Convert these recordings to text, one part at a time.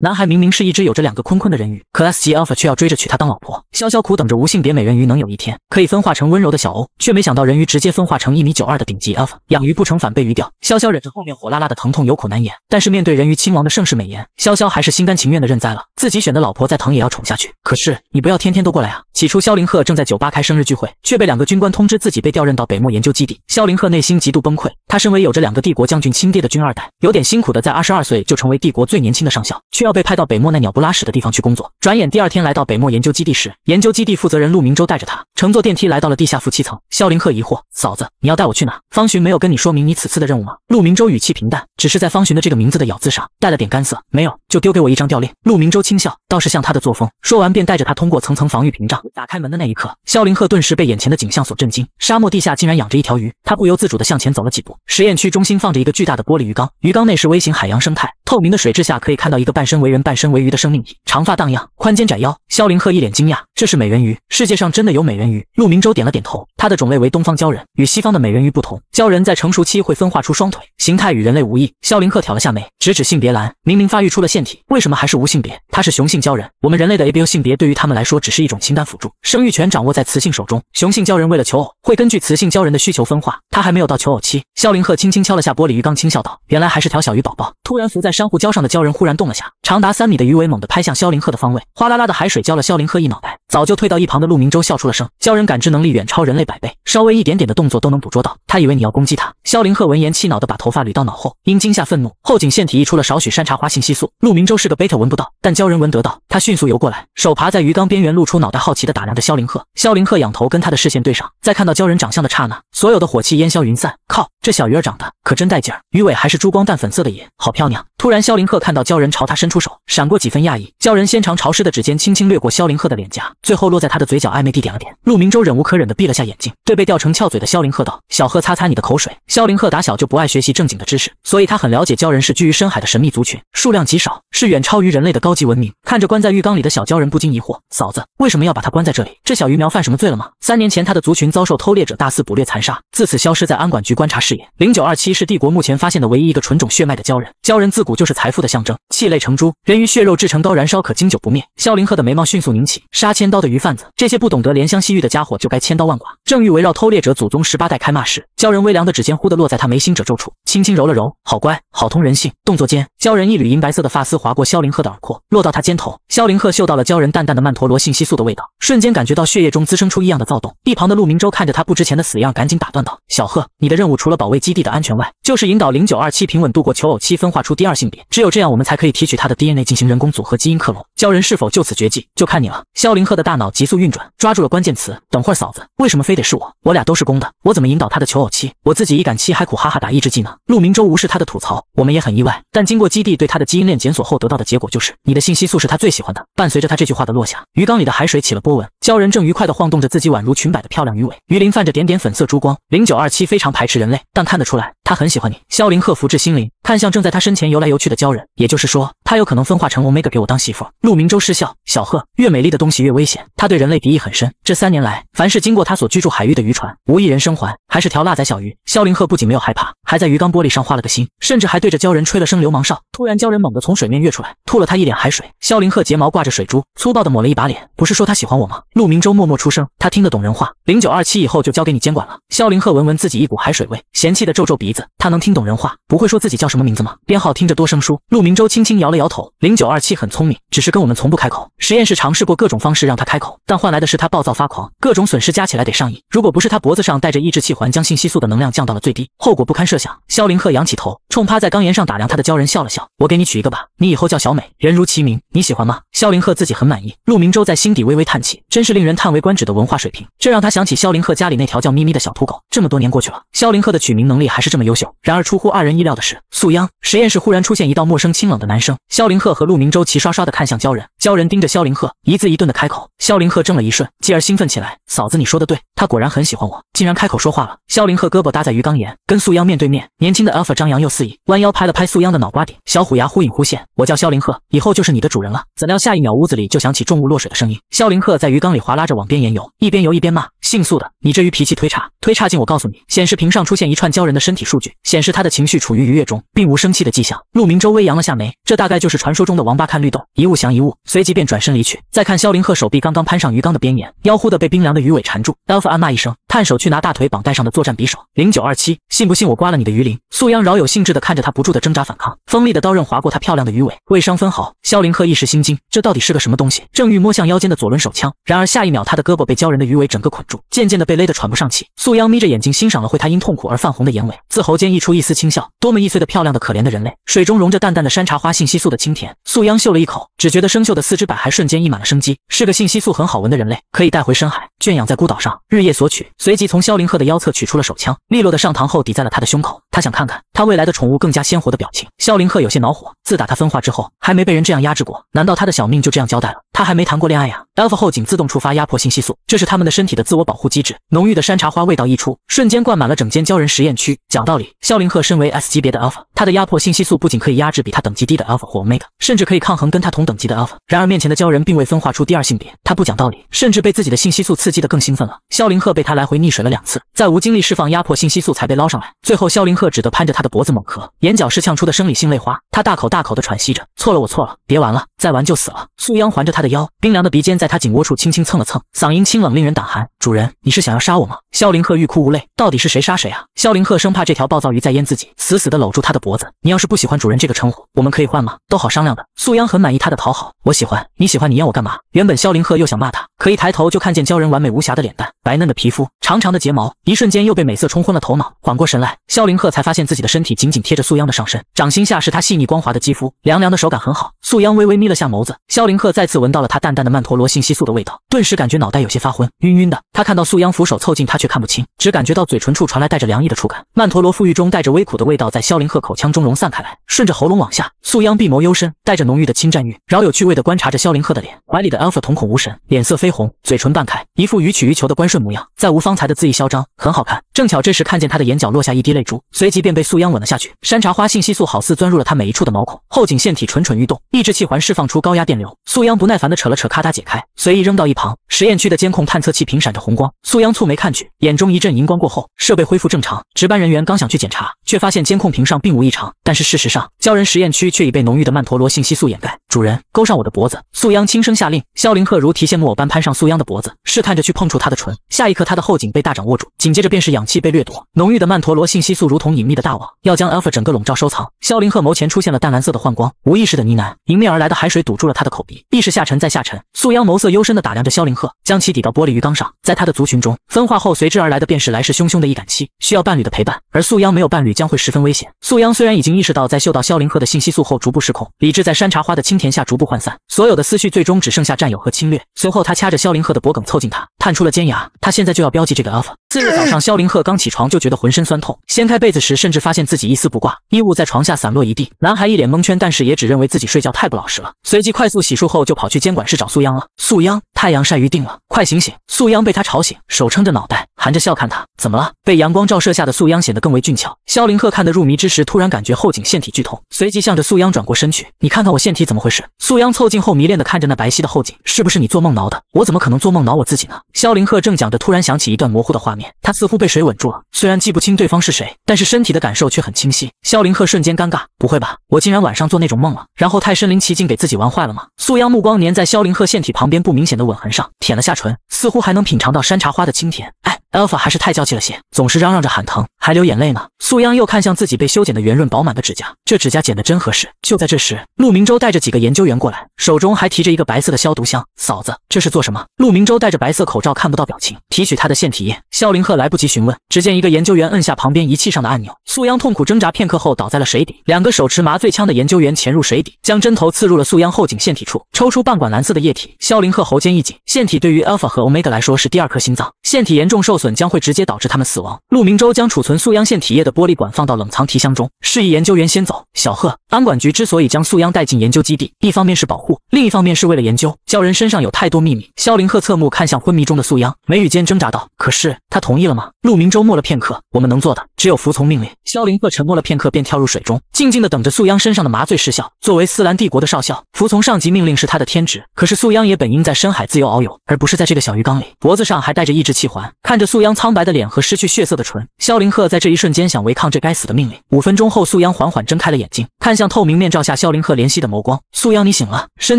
男孩明明是一只有着两个坤坤的人鱼可 s 级 Alpha 却要追着娶她当老婆。潇潇苦等着无性别美人鱼能有一天可以分化成温柔的小欧，却没想到人鱼直接分化成一米九二的顶级 Alpha，养鱼不成反被鱼钓。潇潇忍着后面火辣辣的疼痛，有苦难言。但是面对人鱼亲王的盛世美颜，潇潇还是心甘情愿的认栽了，自己选的老婆再疼也要宠下去。可是你不要天天都过来啊！起初萧凌赫正在酒吧开生日聚会，却被两个军官通知自己被调任到北漠研究基地。萧凌赫内心极度崩溃。他身为有着两个帝国将军亲爹的军二代，有点辛苦的在二十二岁就成为帝国最年轻的上校，却要被派到北漠那鸟不拉屎的地方去工作。转眼第二天来到北漠研究基地时，研究基地负责人陆明洲带着他乘坐电梯来到了地下负七层。萧凌赫疑惑：嫂子，你要带我去哪？方寻没有跟你说明你此次的任务吗？陆明洲语气平淡，只是在方寻的这个名字的“咬”字上带了点干涩。没有，就丢给我一张调令。陆明洲轻笑，倒是像他的作风。说完便带着他通过层层防御屏障，打开门的那一刻，萧凌赫顿时被眼前的景象所震惊。沙漠地下竟然养着一条鱼，他不由自主的向前走了几步。实验区中心放着一个巨大的玻璃鱼缸，鱼缸内是微型海洋生态，透明的水质下可以看到一个半身为人、半身为鱼的生命体，长发荡漾，宽肩窄腰。肖林鹤一脸惊讶，这是美人鱼，世界上真的有美人鱼？陆明洲点了点头，它的种类为东方鲛人，与西方的美人鱼不同，鲛人在成熟期会分化出双腿，形态与人类无异。肖林鹤挑了下眉，直指性别栏，明明发育出了腺体，为什么还是无性别？它是雄性鲛人，我们人类的 ABO 性别对于他们来说只是一种情感辅助，生育权掌握在雌性手中。雄性鲛人为了求偶，会根据雌性鲛人的需求分化。它还没有到求偶期。肖萧凌鹤轻轻敲了下玻璃鱼缸，轻笑道：“原来还是条小鱼宝宝。”突然浮在珊瑚礁上的鲛人忽然动了下，长达三米的鱼尾猛地拍向萧凌鹤的方位，哗啦啦的海水浇了萧凌鹤一脑袋。早就退到一旁的陆明洲笑出了声。鲛人感知能力远超人类百倍，稍微一点点的动作都能捕捉到。他以为你要攻击他。萧凌鹤闻言气恼地把头发捋到脑后，因惊吓愤怒，后颈腺体溢出了少许山茶花信息素。陆明洲是个 beta，闻不到，但鲛人闻得到。他迅速游过来，手爬在鱼缸边缘，露出脑袋，好奇地打量着萧凌鹤。萧凌鹤仰头跟他的视线对上，在看到鲛人长相的刹那，所有的火气烟消云散。靠，这。小鱼儿长得可真带劲儿，鱼尾还是珠光淡粉色的，耶，好漂亮。突然，萧凌赫看到鲛人朝他伸出手，闪过几分讶异。鲛人纤长潮湿的指尖轻轻掠过萧凌赫的脸颊，最后落在他的嘴角，暧昧地点了点。陆明洲忍无可忍地闭了下眼睛，对被钓成翘嘴的萧凌赫道：“小贺，擦擦你的口水。”萧凌赫打小就不爱学习正经的知识，所以他很了解鲛人是居于深海的神秘族群，数量极少，是远超于人类的高级文明。看着关在浴缸里的小鲛人，不禁疑惑：嫂子为什么要把他关在这里？这小鱼苗犯什么罪了吗？三年前，他的族群遭受偷猎者大肆捕猎残杀，自此消失在安管局观察视野。零九二七是帝国目前发现的唯一一个纯种血脉的鲛人。鲛人自古就是财富的象征，泣泪成珠，人鱼血肉制成刀，燃烧可经久不灭。萧凌赫的眉毛迅速拧起，杀千刀的鱼贩子，这些不懂得怜香惜玉的家伙就该千刀万剐！正欲围绕偷猎者祖宗十八代开骂时，鲛人微凉的指尖忽地落在他眉心褶皱处，轻轻揉了揉，好乖，好通人性。动作间，鲛人一缕银白色的发丝划过萧凌赫的耳廓，落到他肩头。萧凌赫嗅到了鲛人淡淡的曼陀罗信息素的味道，瞬间感觉到血液中滋生出异样的躁动。一旁的陆明洲看着他不值钱的死样，赶紧打断道：“小贺，你的任务除了保卫……”基地的安全外，就是引导零九二七平稳度过求偶期，分化出第二性别。只有这样，我们才可以提取它的 DNA 进行人工组合基因克隆。鲛人是否就此绝迹，就看你了。萧凌赫的大脑急速运转，抓住了关键词。等会儿嫂子，为什么非得是我？我俩都是公的，我怎么引导他的求偶期？我自己一感期还苦哈哈打抑制剂呢。陆明洲无视他的吐槽，我们也很意外。但经过基地对他的基因链检索后，得到的结果就是你的信息素是他最喜欢的。伴随着他这句话的落下，鱼缸里的海水起了波纹。鲛人正愉快地晃动着自己宛如裙摆的漂亮鱼尾，鱼鳞泛着点点粉色珠光。零九二七非常排斥人类，但。看得出来。他很喜欢你，萧凌赫福至心灵，看向正在他身前游来游去的鲛人。也就是说，他有可能分化成 Omega 给我当媳妇。陆明洲失笑，小贺越美丽的东西越危险。他对人类敌意很深，这三年来，凡是经过他所居住海域的渔船，无一人生还。还是条辣仔小鱼。萧凌赫不仅没有害怕，还在鱼缸玻璃上画了个心，甚至还对着鲛人吹了声流氓哨。突然，鲛人猛地从水面跃出来，吐了他一脸海水。萧凌赫睫毛挂着水珠，粗暴地抹了一把脸。不是说他喜欢我吗？陆明洲默默出声，他听得懂人话。零九二七以后就交给你监管了。萧凌赫闻闻自己一股海水味，嫌弃地皱皱鼻子。他能听懂人话，不会说自己叫什么名字吗？编号听着多生疏。陆明洲轻轻摇了摇头。零九二七很聪明，只是跟我们从不开口。实验室尝试过各种方式让他开口，但换来的是他暴躁发狂，各种损失加起来得上亿。如果不是他脖子上戴着抑制器环，将信息素的能量降到了最低，后果不堪设想。萧凌赫仰起头，冲趴在缸沿上打量他的鲛人笑了笑：“我给你取一个吧，你以后叫小美人，如其名，你喜欢吗？”萧凌赫自己很满意。陆明洲在心底微微叹气，真是令人叹为观止的文化水平。这让他想起萧凌赫家里那条叫咪咪的小土狗。这么多年过去了，萧凌赫的取名能力还是这么。优秀。然而，出乎二人意料的是，素央实验室忽然出现一道陌生、清冷的男生。萧凌赫和陆明洲齐刷刷地看向鲛人。鲛人盯着萧凌赫，一字一顿地开口。萧凌赫怔了一瞬，继而兴奋起来：“嫂子，你说的对，他果然很喜欢我，竟然开口说话了。”萧凌赫胳膊搭在鱼缸沿，跟素央面对面。年轻的 Alpha 张扬又肆意，弯腰拍了拍素央的脑瓜顶，小虎牙忽隐忽现：“我叫萧凌赫，以后就是你的主人了。”怎料下一秒，屋子里就响起重物落水的声音。萧凌赫在鱼缸里划拉着往边沿游，一边游一边骂：“姓素的，你这鱼脾气忒差，忒差劲！我告诉你，显示屏上出现一串鲛人的身体数据，显示他的情绪处于愉悦中，并无生气的迹象。”陆明舟微扬了下眉，这大概就是传说中的王八看绿豆，一物降一物。随即便转身离去。再看萧凌赫手臂刚刚攀上鱼缸的边沿，腰乎的被冰凉的鱼尾缠住。a l p h a 暗骂一声，探手去拿大腿绑带上的作战匕首。零九二七，信不信我刮了你的鱼鳞？素央饶有兴致地看着他不住的挣扎反抗，锋利的刀刃划过他漂亮的鱼尾，未伤分毫。萧凌赫一时心惊，这到底是个什么东西？正欲摸向腰间的左轮手枪，然而下一秒他的胳膊被鲛人的鱼尾整个捆住，渐渐地被勒得喘不上气。素央眯着眼睛欣赏了会他因痛苦而泛红的眼尾，自喉间溢出一丝轻笑。多么易碎的漂亮的可怜的人类！水中融着淡淡的山茶花信息素的清甜，素央嗅了一口，只觉得生锈的。的四肢百骸瞬间溢满了生机，是个信息素很好闻的人类，可以带回深海，圈养在孤岛上，日夜索取。随即从萧凌赫的腰侧取出了手枪，利落的上膛后抵在了他的胸口。他想看看他未来的宠物更加鲜活的表情。萧凌赫有些恼火，自打他分化之后，还没被人这样压制过，难道他的小命就这样交代了？他还没谈过恋爱呀。Alpha 后颈自动触发压迫信息素，这是他们的身体的自我保护机制。浓郁的山茶花味道溢出，瞬间灌满了整间鲛人实验区。讲道理，萧凌赫身为 S 级别的 Alpha，他的压迫信息素不仅可以压制比他等级低的 Alpha 或 Omega，甚至可以抗衡跟他同等级的 Alpha。然而面前的鲛人并未分化出第二性别，他不讲道理，甚至被自己的信息素刺激的更兴奋了。萧凌赫被他来回溺水了两次，再无精力释放压迫信息素，才被捞上来。最后，萧凌赫只得攀着他的脖子猛咳，眼角是呛出的生理性泪花。他大口大口的喘息着，错了，我错了，别玩了，再玩就死了。苏央环着他的。腰冰凉的鼻尖在他颈窝处轻轻蹭了蹭，嗓音清冷，令人胆寒。主人，你是想要杀我吗？萧凌赫欲哭无泪，到底是谁杀谁啊？萧凌赫生怕这条暴躁鱼再淹自己，死死的搂住他的脖子。你要是不喜欢“主人”这个称呼，我们可以换吗？都好商量的。素央很满意他的讨好，我喜欢。你喜欢你淹我干嘛？原本萧凌赫又想骂他，可一抬头就看见鲛人完美无瑕的脸蛋，白嫩的皮肤，长长的睫毛，一瞬间又被美色冲昏了头脑。缓过神来，萧凌赫才发现自己的身体紧紧贴着素央的上身，掌心下是她细腻光滑的肌肤，凉凉的手感很好。素央微微眯了下眸子，萧凌赫再次闻到。到了他淡淡的曼陀罗信息素的味道，顿时感觉脑袋有些发昏，晕晕的。他看到素央扶手凑近他，却看不清，只感觉到嘴唇处传来带着凉意的触感。曼陀罗馥郁中带着微苦的味道在萧凌鹤口腔中融散开来，顺着喉咙往下。素央闭眸幽深，带着浓郁的侵占欲，饶有趣味的观察着萧凌鹤的脸。怀里的 Alpha 瞳孔无神，脸色绯红，嘴唇半开，一副予取予求的乖顺模样，再无方才的恣意嚣张，很好看。正巧这时看见他的眼角落下一滴泪珠，随即便被素央吻了下去。山茶花信息素好似钻入了他每一处的毛孔，后颈腺体蠢蠢欲动，抑制器环释放出高压电流。素央不耐烦。的扯了扯，咔嗒解开，随意扔到一旁。实验区的监控探测器屏闪着红光，素央蹙眉看去，眼中一阵荧光过后，设备恢复正常。值班人员刚想去检查，却发现监控屏上并无异常，但是事实上，鲛人实验区却已被浓郁的曼陀罗信息素掩盖。主人，勾上我的脖子。素央轻声下令。萧凌赫如提线木偶般攀上素央的脖子，试探着去碰触她的唇。下一刻，他的后颈被大掌握住，紧接着便是氧气被掠夺。浓郁的曼陀罗信息素如同隐秘的大网，要将 Alpha 整个笼罩收藏。萧凌赫眸前出现了淡蓝色的幻光，无意识的呢喃。迎面而来的海水堵住了他的口鼻，意识下沉。在下沉，素央眸色幽深的打量着萧凌赫，将其抵到玻璃鱼缸上。在他的族群中，分化后随之而来的便是来势汹汹的易感期，需要伴侣的陪伴。而素央没有伴侣，将会十分危险。素央虽然已经意识到，在嗅到萧凌赫的信息素后，逐步失控，理智在山茶花的清甜下逐步涣散，所有的思绪最终只剩下占有和侵略。随后，他掐着萧凌赫的脖梗，凑近他。探出了尖牙，他现在就要标记这个 Alpha。次日早上，肖凌赫刚起床就觉得浑身酸痛，掀开被子时甚至发现自己一丝不挂，衣物在床下散落一地。男孩一脸蒙圈，但是也只认为自己睡觉太不老实了，随即快速洗漱后就跑去监管室找素央了。素央，太阳晒鱼定了，快醒醒！素央被他吵醒，手撑着脑袋。含着笑看他，怎么了？被阳光照射下的素央显得更为俊俏。萧凌赫看得入迷之时，突然感觉后颈腺体剧痛，随即向着素央转过身去。你看看我腺体怎么回事？素央凑近后迷恋地看着那白皙的后颈，是不是你做梦挠的？我怎么可能做梦挠我自己呢？萧凌赫正讲着，突然想起一段模糊的画面，他似乎被谁吻住了。虽然记不清对方是谁，但是身体的感受却很清晰。萧凌赫瞬间尴尬，不会吧，我竟然晚上做那种梦了？然后太身临其境，给自己玩坏了吗？素央目光粘在萧凌赫腺体旁边不明显的吻痕上，舔了下唇，似乎还能品尝到山茶花的清甜。哎。Alpha 还是太娇气了些，总是嚷嚷着喊疼，还流眼泪呢。素央又看向自己被修剪的圆润饱满的指甲，这指甲剪得真合适。就在这时，陆明洲带着几个研究员过来，手中还提着一个白色的消毒箱。嫂子，这是做什么？陆明洲戴着白色口罩，看不到表情，提取他的腺体液。肖林赫来不及询问，只见一个研究员按下旁边仪器上的按钮。素央痛苦挣扎片刻后，倒在了水底。两个手持麻醉枪的研究员潜入水底，将针头刺入了素央后颈腺体处，抽出半管蓝色的液体。肖林赫喉间一紧，腺体对于 Alpha 和 Omega 来说是第二颗心脏，腺体严重受。损将会直接导致他们死亡。陆明洲将储存素央腺体液的玻璃管放到冷藏提箱中，示意研究员先走。小贺，安管局之所以将素央带进研究基地，一方面是保护，另一方面是为了研究。鲛人身上有太多秘密。萧凌赫侧目看向昏迷中的素央，眉宇间挣扎道：“可是他同意了吗？”陆明洲默了片刻：“我们能做的只有服从命令。”萧凌赫沉默了片刻，便跳入水中，静静的等着素央身上的麻醉失效。作为斯兰帝国的少校，服从上级命令是他的天职。可是素央也本应在深海自由遨游，而不是在这个小鱼缸里，脖子上还带着抑制器环，看着。素央苍白的脸和失去血色的唇，萧凌赫在这一瞬间想违抗这该死的命令。五分钟后，素央缓缓睁开了眼睛，看向透明面罩下萧凌赫怜惜的眸光。素央，你醒了，身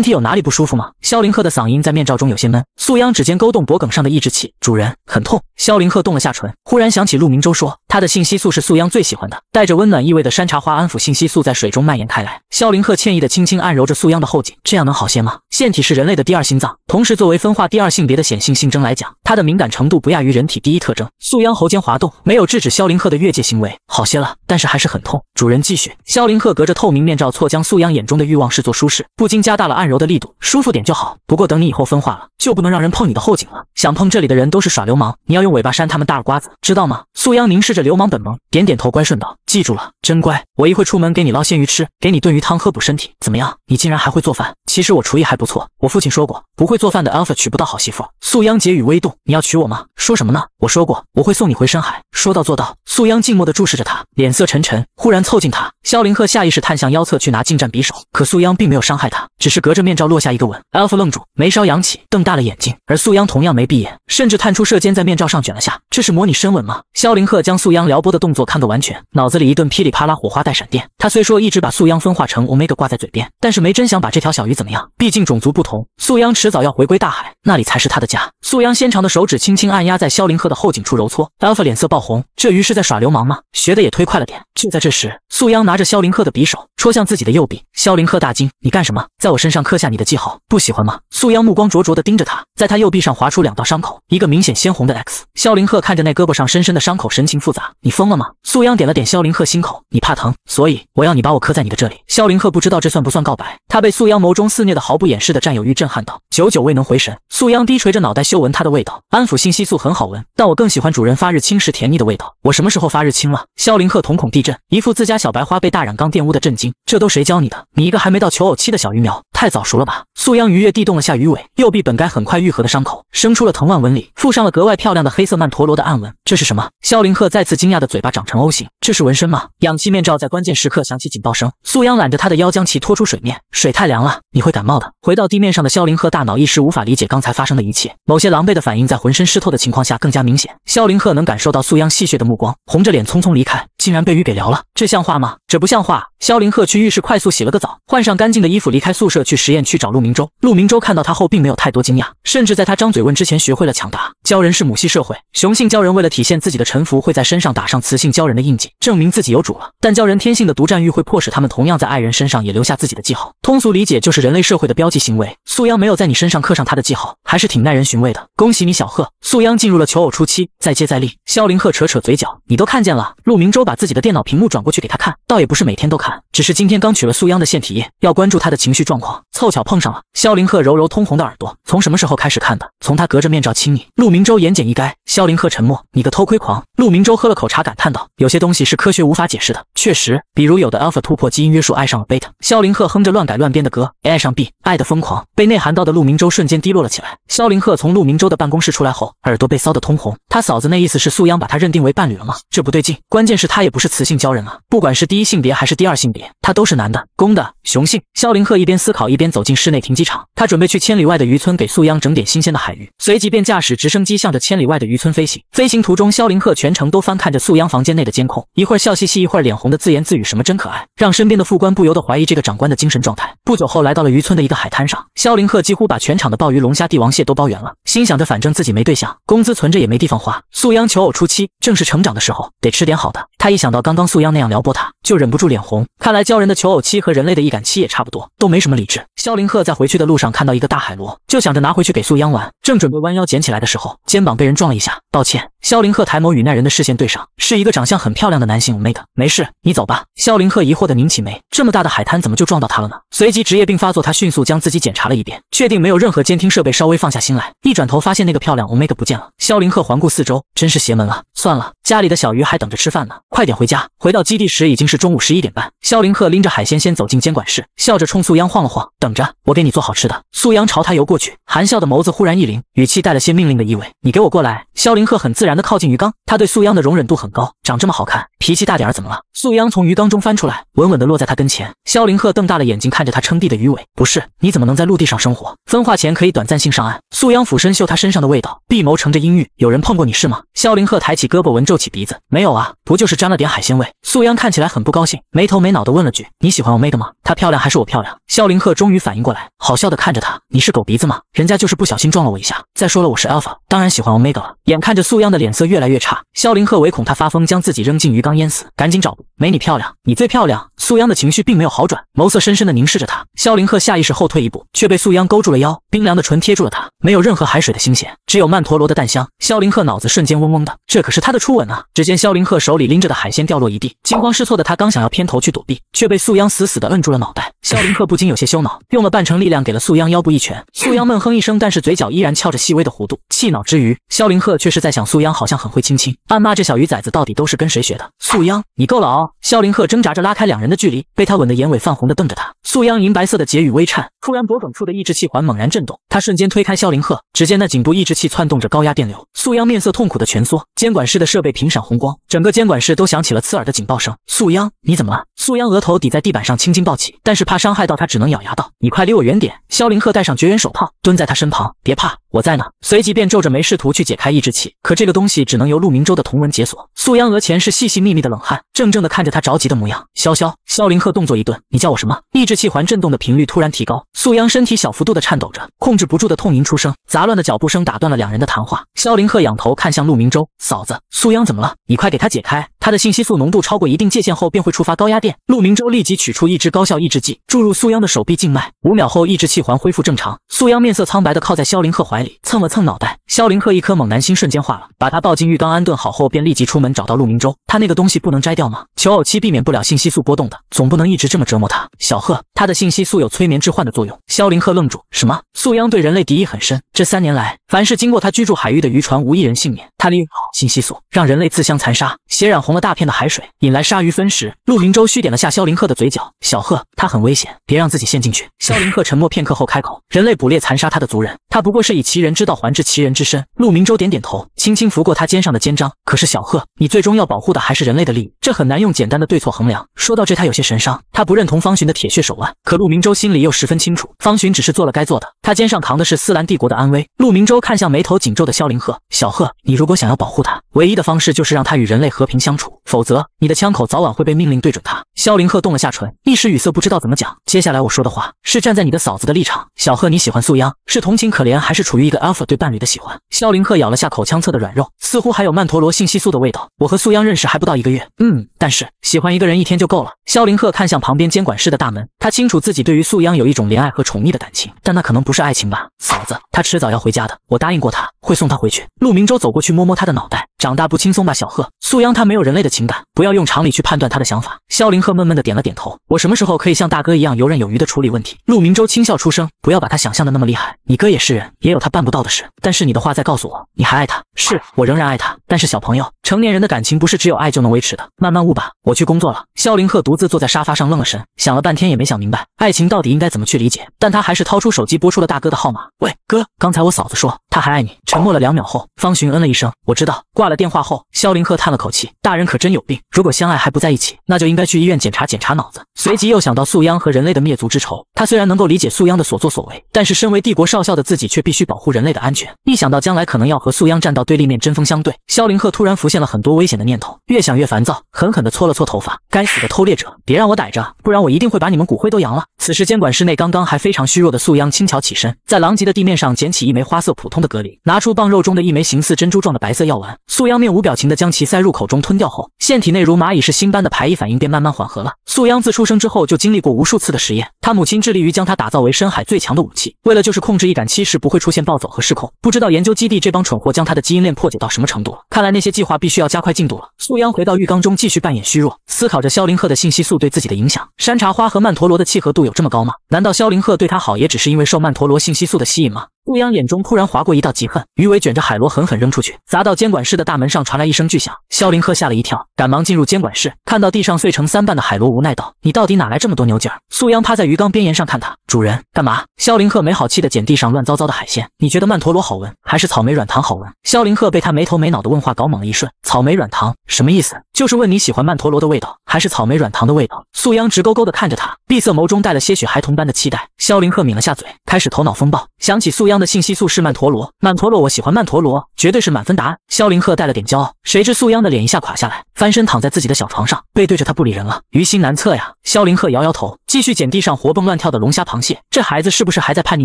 体有哪里不舒服吗？萧凌赫的嗓音在面罩中有些闷。素央指尖勾动脖梗上的抑制器，主人很痛。萧凌赫动了下唇，忽然想起陆明洲说。他的信息素是素央最喜欢的，带着温暖意味的山茶花安抚信息素在水中蔓延开来。萧凌鹤歉意的轻轻按揉着素央的后颈，这样能好些吗？腺体是人类的第二心脏，同时作为分化第二性别的显性性征来讲，它的敏感程度不亚于人体第一特征。素央喉间滑动，没有制止萧凌鹤的越界行为。好些了，但是还是很痛。主人继续。萧凌鹤隔着透明面罩错将素央眼中的欲望视作舒适，不禁加大了按揉的力度。舒服点就好，不过等你以后分化了，就不能让人碰你的后颈了。想碰这里的人都是耍流氓，你要用尾巴扇他们大耳瓜子，知道吗？素央凝视着。流氓本萌点点头，乖顺道，记住了，真乖。我一会出门给你捞鲜鱼吃，给你炖鱼汤喝补身体，怎么样？你竟然还会做饭？其实我厨艺还不错。我父亲说过，不会做饭的 Alpha 娶不到好媳妇。素央结语微动，你要娶我吗？说什么呢？我说过我会送你回深海，说到做到。素央静默地注视着他，脸色沉沉，忽然凑近他。萧凌赫下意识探向腰侧去拿近战匕首，可素央并没有伤害他，只是隔着面罩落下一个吻。Alpha 愣住，眉梢扬起，瞪大了眼睛。而素央同样没闭眼，甚至探出舌尖在面罩上卷了下。这是模拟深吻吗？萧凌赫将素素央撩拨的动作看个完全，脑子里一顿噼里啪啦，火花带闪电。他虽说一直把素央分化成 Omega 挂在嘴边，但是没真想把这条小鱼怎么样。毕竟种族不同，素央迟早要回归大海，那里才是他的家。素央纤长的手指轻轻按压在萧凌赫的后颈处揉搓，Alpha 脸色爆红，这鱼是在耍流氓吗？学得也忒快了点。就在这时，素央拿着萧凌赫的匕首戳向自己的右臂，萧凌赫大惊：“你干什么？在我身上刻下你的记号，不喜欢吗？”素央目光灼灼地盯着他，在他右臂上划出两道伤口，一个明显鲜红的 X。萧凌赫看着那胳膊上深深的伤口，神情复杂。你疯了吗？素央点了点萧凌赫心口，你怕疼，所以我要你把我刻在你的这里。萧凌赫不知道这算不算告白，他被素央眸中肆虐的毫不掩饰的占有欲震撼到，久久未能回神。素央低垂着脑袋嗅闻他的味道，安抚性激素很好闻，但我更喜欢主人发日清时甜腻的味道。我什么时候发日清了？萧凌赫瞳孔地震，一副自家小白花被大染缸玷污的震惊。这都谁教你的？你一个还没到求偶期的小鱼苗，太早熟了吧？素央愉悦地动了下鱼尾，右臂本该很快愈合的伤口生出了藤蔓纹理，附上了格外漂亮的黑色曼陀罗的暗纹。这是什么？萧凌赫再次。惊讶的嘴巴长成 O 型，这是纹身吗？氧气面罩在关键时刻响起警报声，素央揽着他的腰将其拖出水面，水太凉了，你会感冒的。回到地面上的萧凌鹤大脑一时无法理解刚才发生的一切，某些狼狈的反应在浑身湿透的情况下更加明显。萧凌鹤能感受到素央戏谑的目光，红着脸匆匆离开，竟然被鱼给撩了，这像话吗？这不像话。萧凌鹤去浴室快速洗了个澡，换上干净的衣服，离开宿舍去实验区找陆明洲。陆明洲看到他后并没有太多惊讶，甚至在他张嘴问之前学会了抢答。鲛人是母系社会，雄性鲛人为了体现自己的臣服，会在身。上打上雌性鲛人的印记，证明自己有主了。但鲛人天性的独占欲会迫使他们同样在爱人身上也留下自己的记号，通俗理解就是人类社会的标记行为。素央没有在你身上刻上他的记号，还是挺耐人寻味的。恭喜你，小贺。素央进入了求偶初期，再接再厉。萧凌赫扯扯嘴角，你都看见了。陆明洲把自己的电脑屏幕转过去给他看，倒也不是每天都看，只是今天刚取了素央的腺体液，要关注他的情绪状况。凑巧碰上了。萧凌赫揉揉通红的耳朵，从什么时候开始看的？从他隔着面罩亲你。陆明洲言简意赅。萧凌赫沉默。你个偷窥狂。陆明洲。喝了口茶，感叹道：“有些东西是科学无法解释的。确实，比如有的 alpha 突破基因约束，爱上了 beta。肖林赫哼着乱改乱编的歌，爱上 b，爱的疯狂。被内涵到的陆明洲瞬间低落了起来。肖林赫从陆明洲的办公室出来后，耳朵被骚得通红。他嫂子那意思是素央把他认定为伴侣了吗？这不对劲。关键是，他也不是雌性鲛人啊。不管是第一性别还是第二性别，他都是男的，公的，雄性。肖林赫一边思考，一边走进室内停机场。他准备去千里外的渔村给素央整点新鲜的海鱼，随即便驾驶直升机向着千里外的渔村飞行。飞行途中，肖林赫全程都放。看着素央房间内的监控，一会儿笑嘻嘻，一会儿脸红的自言自语，什么真可爱，让身边的副官不由得怀疑这个长官的精神状态。不久后来到了渔村的一个海滩上，肖林鹤几乎把全场的鲍鱼、龙虾、帝王蟹都包圆了，心想着反正自己没对象，工资存着也没地方花。素央求偶初期正是成长的时候，得吃点好的。他一想到刚刚素央那样撩拨他，就忍不住脸红。看来鲛人的求偶期和人类的易感期也差不多，都没什么理智。肖林鹤在回去的路上看到一个大海螺，就想着拿回去给素央玩。正准备弯腰捡起来的时候，肩膀被人撞了一下，抱歉。肖林鹤抬眸与那人的视线。对上是一个长相很漂亮的男性，m Omega 没事，你走吧。肖林赫疑惑的拧起眉，这么大的海滩怎么就撞到他了呢？随即职业病发作，他迅速将自己检查了一遍，确定没有任何监听设备，稍微放下心来。一转头发现那个漂亮 m Omega 不见了，肖林赫环顾四周，真是邪门了。算了。家里的小鱼还等着吃饭呢，快点回家。回到基地时已经是中午十一点半。肖凌赫拎着海鲜先走进监管室，笑着冲素央晃了晃，等着我给你做好吃的。素央朝他游过去，含笑的眸子忽然一凌，语气带了些命令的意味：“你给我过来。”肖凌赫很自然的靠近鱼缸，他对素央的容忍度很高，长这么好看。脾气大点儿怎么了？素央从鱼缸中翻出来，稳稳地落在他跟前。萧凌赫瞪大了眼睛看着他撑地的鱼尾，不是，你怎么能在陆地上生活？分化前可以短暂性上岸。素央俯身嗅他身上的味道，闭眸沉着阴郁。有人碰过你是吗？萧凌赫抬起胳膊闻，皱起鼻子，没有啊，不就是沾了点海鲜味。素央看起来很不高兴，没头没脑地问了句，你喜欢我妹的吗？她漂亮还是我漂亮？萧凌赫终于反应过来，好笑地看着他，你是狗鼻子吗？人家就是不小心撞了我一下。再说了，我是 alpha。当然喜欢 e g 的了。眼看着素央的脸色越来越差，萧凌赫唯恐她发疯将自己扔进鱼缸淹死，赶紧找。没你漂亮，你最漂亮。素央的情绪并没有好转，眸色深深的凝视着他。萧凌赫下意识后退一步，却被素央勾住了腰，冰凉的唇贴住了他，没有任何海水的腥咸，只有曼陀罗的淡香。萧凌赫脑子瞬间嗡嗡的，这可是他的初吻啊！只见萧凌赫手里拎着的海鲜掉落一地，惊慌失措的他刚想要偏头去躲避，却被素央死死的摁住了脑袋。萧凌赫不禁有些羞恼，用了半成力量给了素央腰部一拳。素央闷哼一声，但是嘴角依然翘着细微的弧度，气恼。之余，萧凌鹤却是在想，素央好像很会亲亲，暗骂这小鱼崽子到底都是跟谁学的。素央，你够了哦！萧凌鹤挣扎着拉开两人的距离，被他吻得眼尾泛红的瞪着他。素央银白色的睫羽微颤，突然脖梗处的抑制器环猛然震动，他瞬间推开萧凌鹤。只见那颈部抑制器窜动着高压电流，素央面色痛苦的蜷缩，监管室的设备频闪红光，整个监管室都响起了刺耳的警报声。素央，你怎么了？素央额头抵在地板上，青筋暴起，但是怕伤害到他，只能咬牙道：“你快离我远点。”萧凌鹤戴上绝缘手套，蹲在他身旁：“别怕。”我在呢，随即便皱着眉试图去解开抑制器，可这个东西只能由陆明洲的同文解锁。素央额前是细细密密的冷汗，怔怔地看着他着急的模样。潇潇，萧凌赫动作一顿，你叫我什么？抑制器环震动的频率突然提高，素央身体小幅度的颤抖着，控制不住的痛吟出声。杂乱的脚步声打断了两人的谈话，萧凌赫仰头看向陆明洲，嫂子，素央怎么了？你快给他解开。它的信息素浓度超过一定界限后便会触发高压电。陆明洲立即取出一支高效抑制剂，注入素央的手臂静脉。五秒后，抑制器环恢复正常。素央面色苍白的靠在萧凌赫怀里，蹭了蹭脑袋。萧凌赫一颗猛男心瞬间化了，把他抱进浴缸安顿好后，便立即出门找到陆明洲。他那个东西不能摘掉吗？求偶期避免不了信息素波动的，总不能一直这么折磨他。小贺，他的信息素有催眠致幻的作用。萧凌赫愣住，什么？素央对人类敌意很深，这三年来，凡是经过他居住海域的渔船，无一人幸免。他利用好信息素，让人类自相残杀，血染红。红了大片的海水，引来鲨鱼分食。陆明洲虚点了下萧凌赫的嘴角，小赫，他很危险，别让自己陷进去。萧凌赫沉默片刻后开口：“人类捕猎残杀他的族人，他不过是以其人之道还治其人之身。”陆明洲点点头，轻轻拂过他肩上的肩章。可是小赫，你最终要保护的还是人类的利益，这很难用简单的对错衡量。说到这，他有些神伤。他不认同方寻的铁血手腕，可陆明洲心里又十分清楚，方寻只是做了该做的。他肩上扛的是斯兰帝国的安危。陆明洲看向眉头紧皱的萧凌赫：小赫，你如果想要保护他，唯一的方式就是让他与人类和平相处。否则，你的枪口早晚会被命令对准他。萧凌赫动了下唇，一时语塞，不知道怎么讲。接下来我说的话是站在你的嫂子的立场。小贺，你喜欢素央，是同情可怜，还是处于一个 alpha 对伴侣的喜欢？萧凌赫咬了下口腔侧的软肉，似乎还有曼陀罗信息素的味道。我和素央认识还不到一个月，嗯，但是喜欢一个人一天就够了。萧凌赫看向旁边监管室的大门，他清楚自己对于素央有一种怜爱和宠溺的感情，但那可能不是爱情吧？嫂子，他迟早要回家的，我答应过他会送他回去。陆明洲走过去摸摸他的脑袋。长大不轻松吧，小贺素央他没有人类的情感，不要用常理去判断他的想法。肖凌赫闷闷的点了点头。我什么时候可以像大哥一样游刃有余的处理问题？陆明洲轻笑出声，不要把他想象的那么厉害，你哥也是人，也有他办不到的事。但是你的话在告诉我，你还爱他，是我仍然爱他。但是小朋友，成年人的感情不是只有爱就能维持的，慢慢悟吧。我去工作了。肖凌赫独自坐在沙发上愣了神，想了半天也没想明白爱情到底应该怎么去理解，但他还是掏出手机拨出了大哥的号码。喂。哥，刚才我嫂子说她还爱你。沉默了两秒后，方寻嗯了一声，我知道。挂了电话后，萧凌鹤叹了口气：“大人可真有病。如果相爱还不在一起，那就应该去医院检查检查脑子。”随即又想到素央和人类的灭族之仇，他虽然能够理解素央的所作所为，但是身为帝国少校的自己却必须保护人类的安全。一想到将来可能要和素央站到对立面，针锋相对，萧凌鹤突然浮现了很多危险的念头，越想越烦躁，狠狠地搓了搓头发：“该死的偷猎者，别让我逮着，不然我一定会把你们骨灰都扬了。”此时监管室内，刚刚还非常虚弱的素央轻巧起身，在狼藉的地面上捡起一枚花色普通的隔离，拿出蚌肉中的一枚形似珍珠状的白色药丸，素央面无表情地将其塞入口中吞掉后，腺体内如蚂蚁是心般的排异反应便慢慢缓和了。素央自出生之后就经历过无数次的实验，他母亲致力于将他打造为深海最强的武器，为了就是控制一杆七十不会出现暴走和失控。不知道研究基地这帮蠢货将他的基因链破解到什么程度了？看来那些计划必须要加快进度了。素央回到浴缸中继续扮演虚弱，思考着肖林赫的信息素对自己的影响。山茶花和曼陀罗的契合度有这么高吗？难道肖林赫对他好也只是因为受曼陀罗信息素的吸引吗？树央眼中突然划过一道极恨，鱼尾卷着海螺狠狠扔出去，砸到监管室的大门上，传来一声巨响。肖林鹤吓了一跳，赶忙进入监管室，看到地上碎成三瓣的海螺，无奈道：“你到底哪来这么多牛劲儿？”素央趴在鱼缸边沿上看他，主人干嘛？肖林鹤没好气的捡地上乱糟糟的海鲜，你觉得曼陀罗好闻，还是草莓软糖好闻？肖林鹤被他没头没脑的问话搞懵了一瞬，草莓软糖什么意思？就是问你喜欢曼陀罗的味道，还是草莓软糖的味道？素央直勾勾的看着他，碧色眸中带了些许孩童般的期待。萧凌赫抿了下嘴，开始头脑风暴，想起素央的信息素是曼陀罗，曼陀罗，我喜欢曼陀罗，绝对是满分答案。萧凌赫带了点骄傲，谁知素央的脸一下垮下来，翻身躺在自己的小床上，背对着他不理人了。于心难测呀，萧凌赫摇摇头。继续捡地上活蹦乱跳的龙虾、螃蟹，这孩子是不是还在叛逆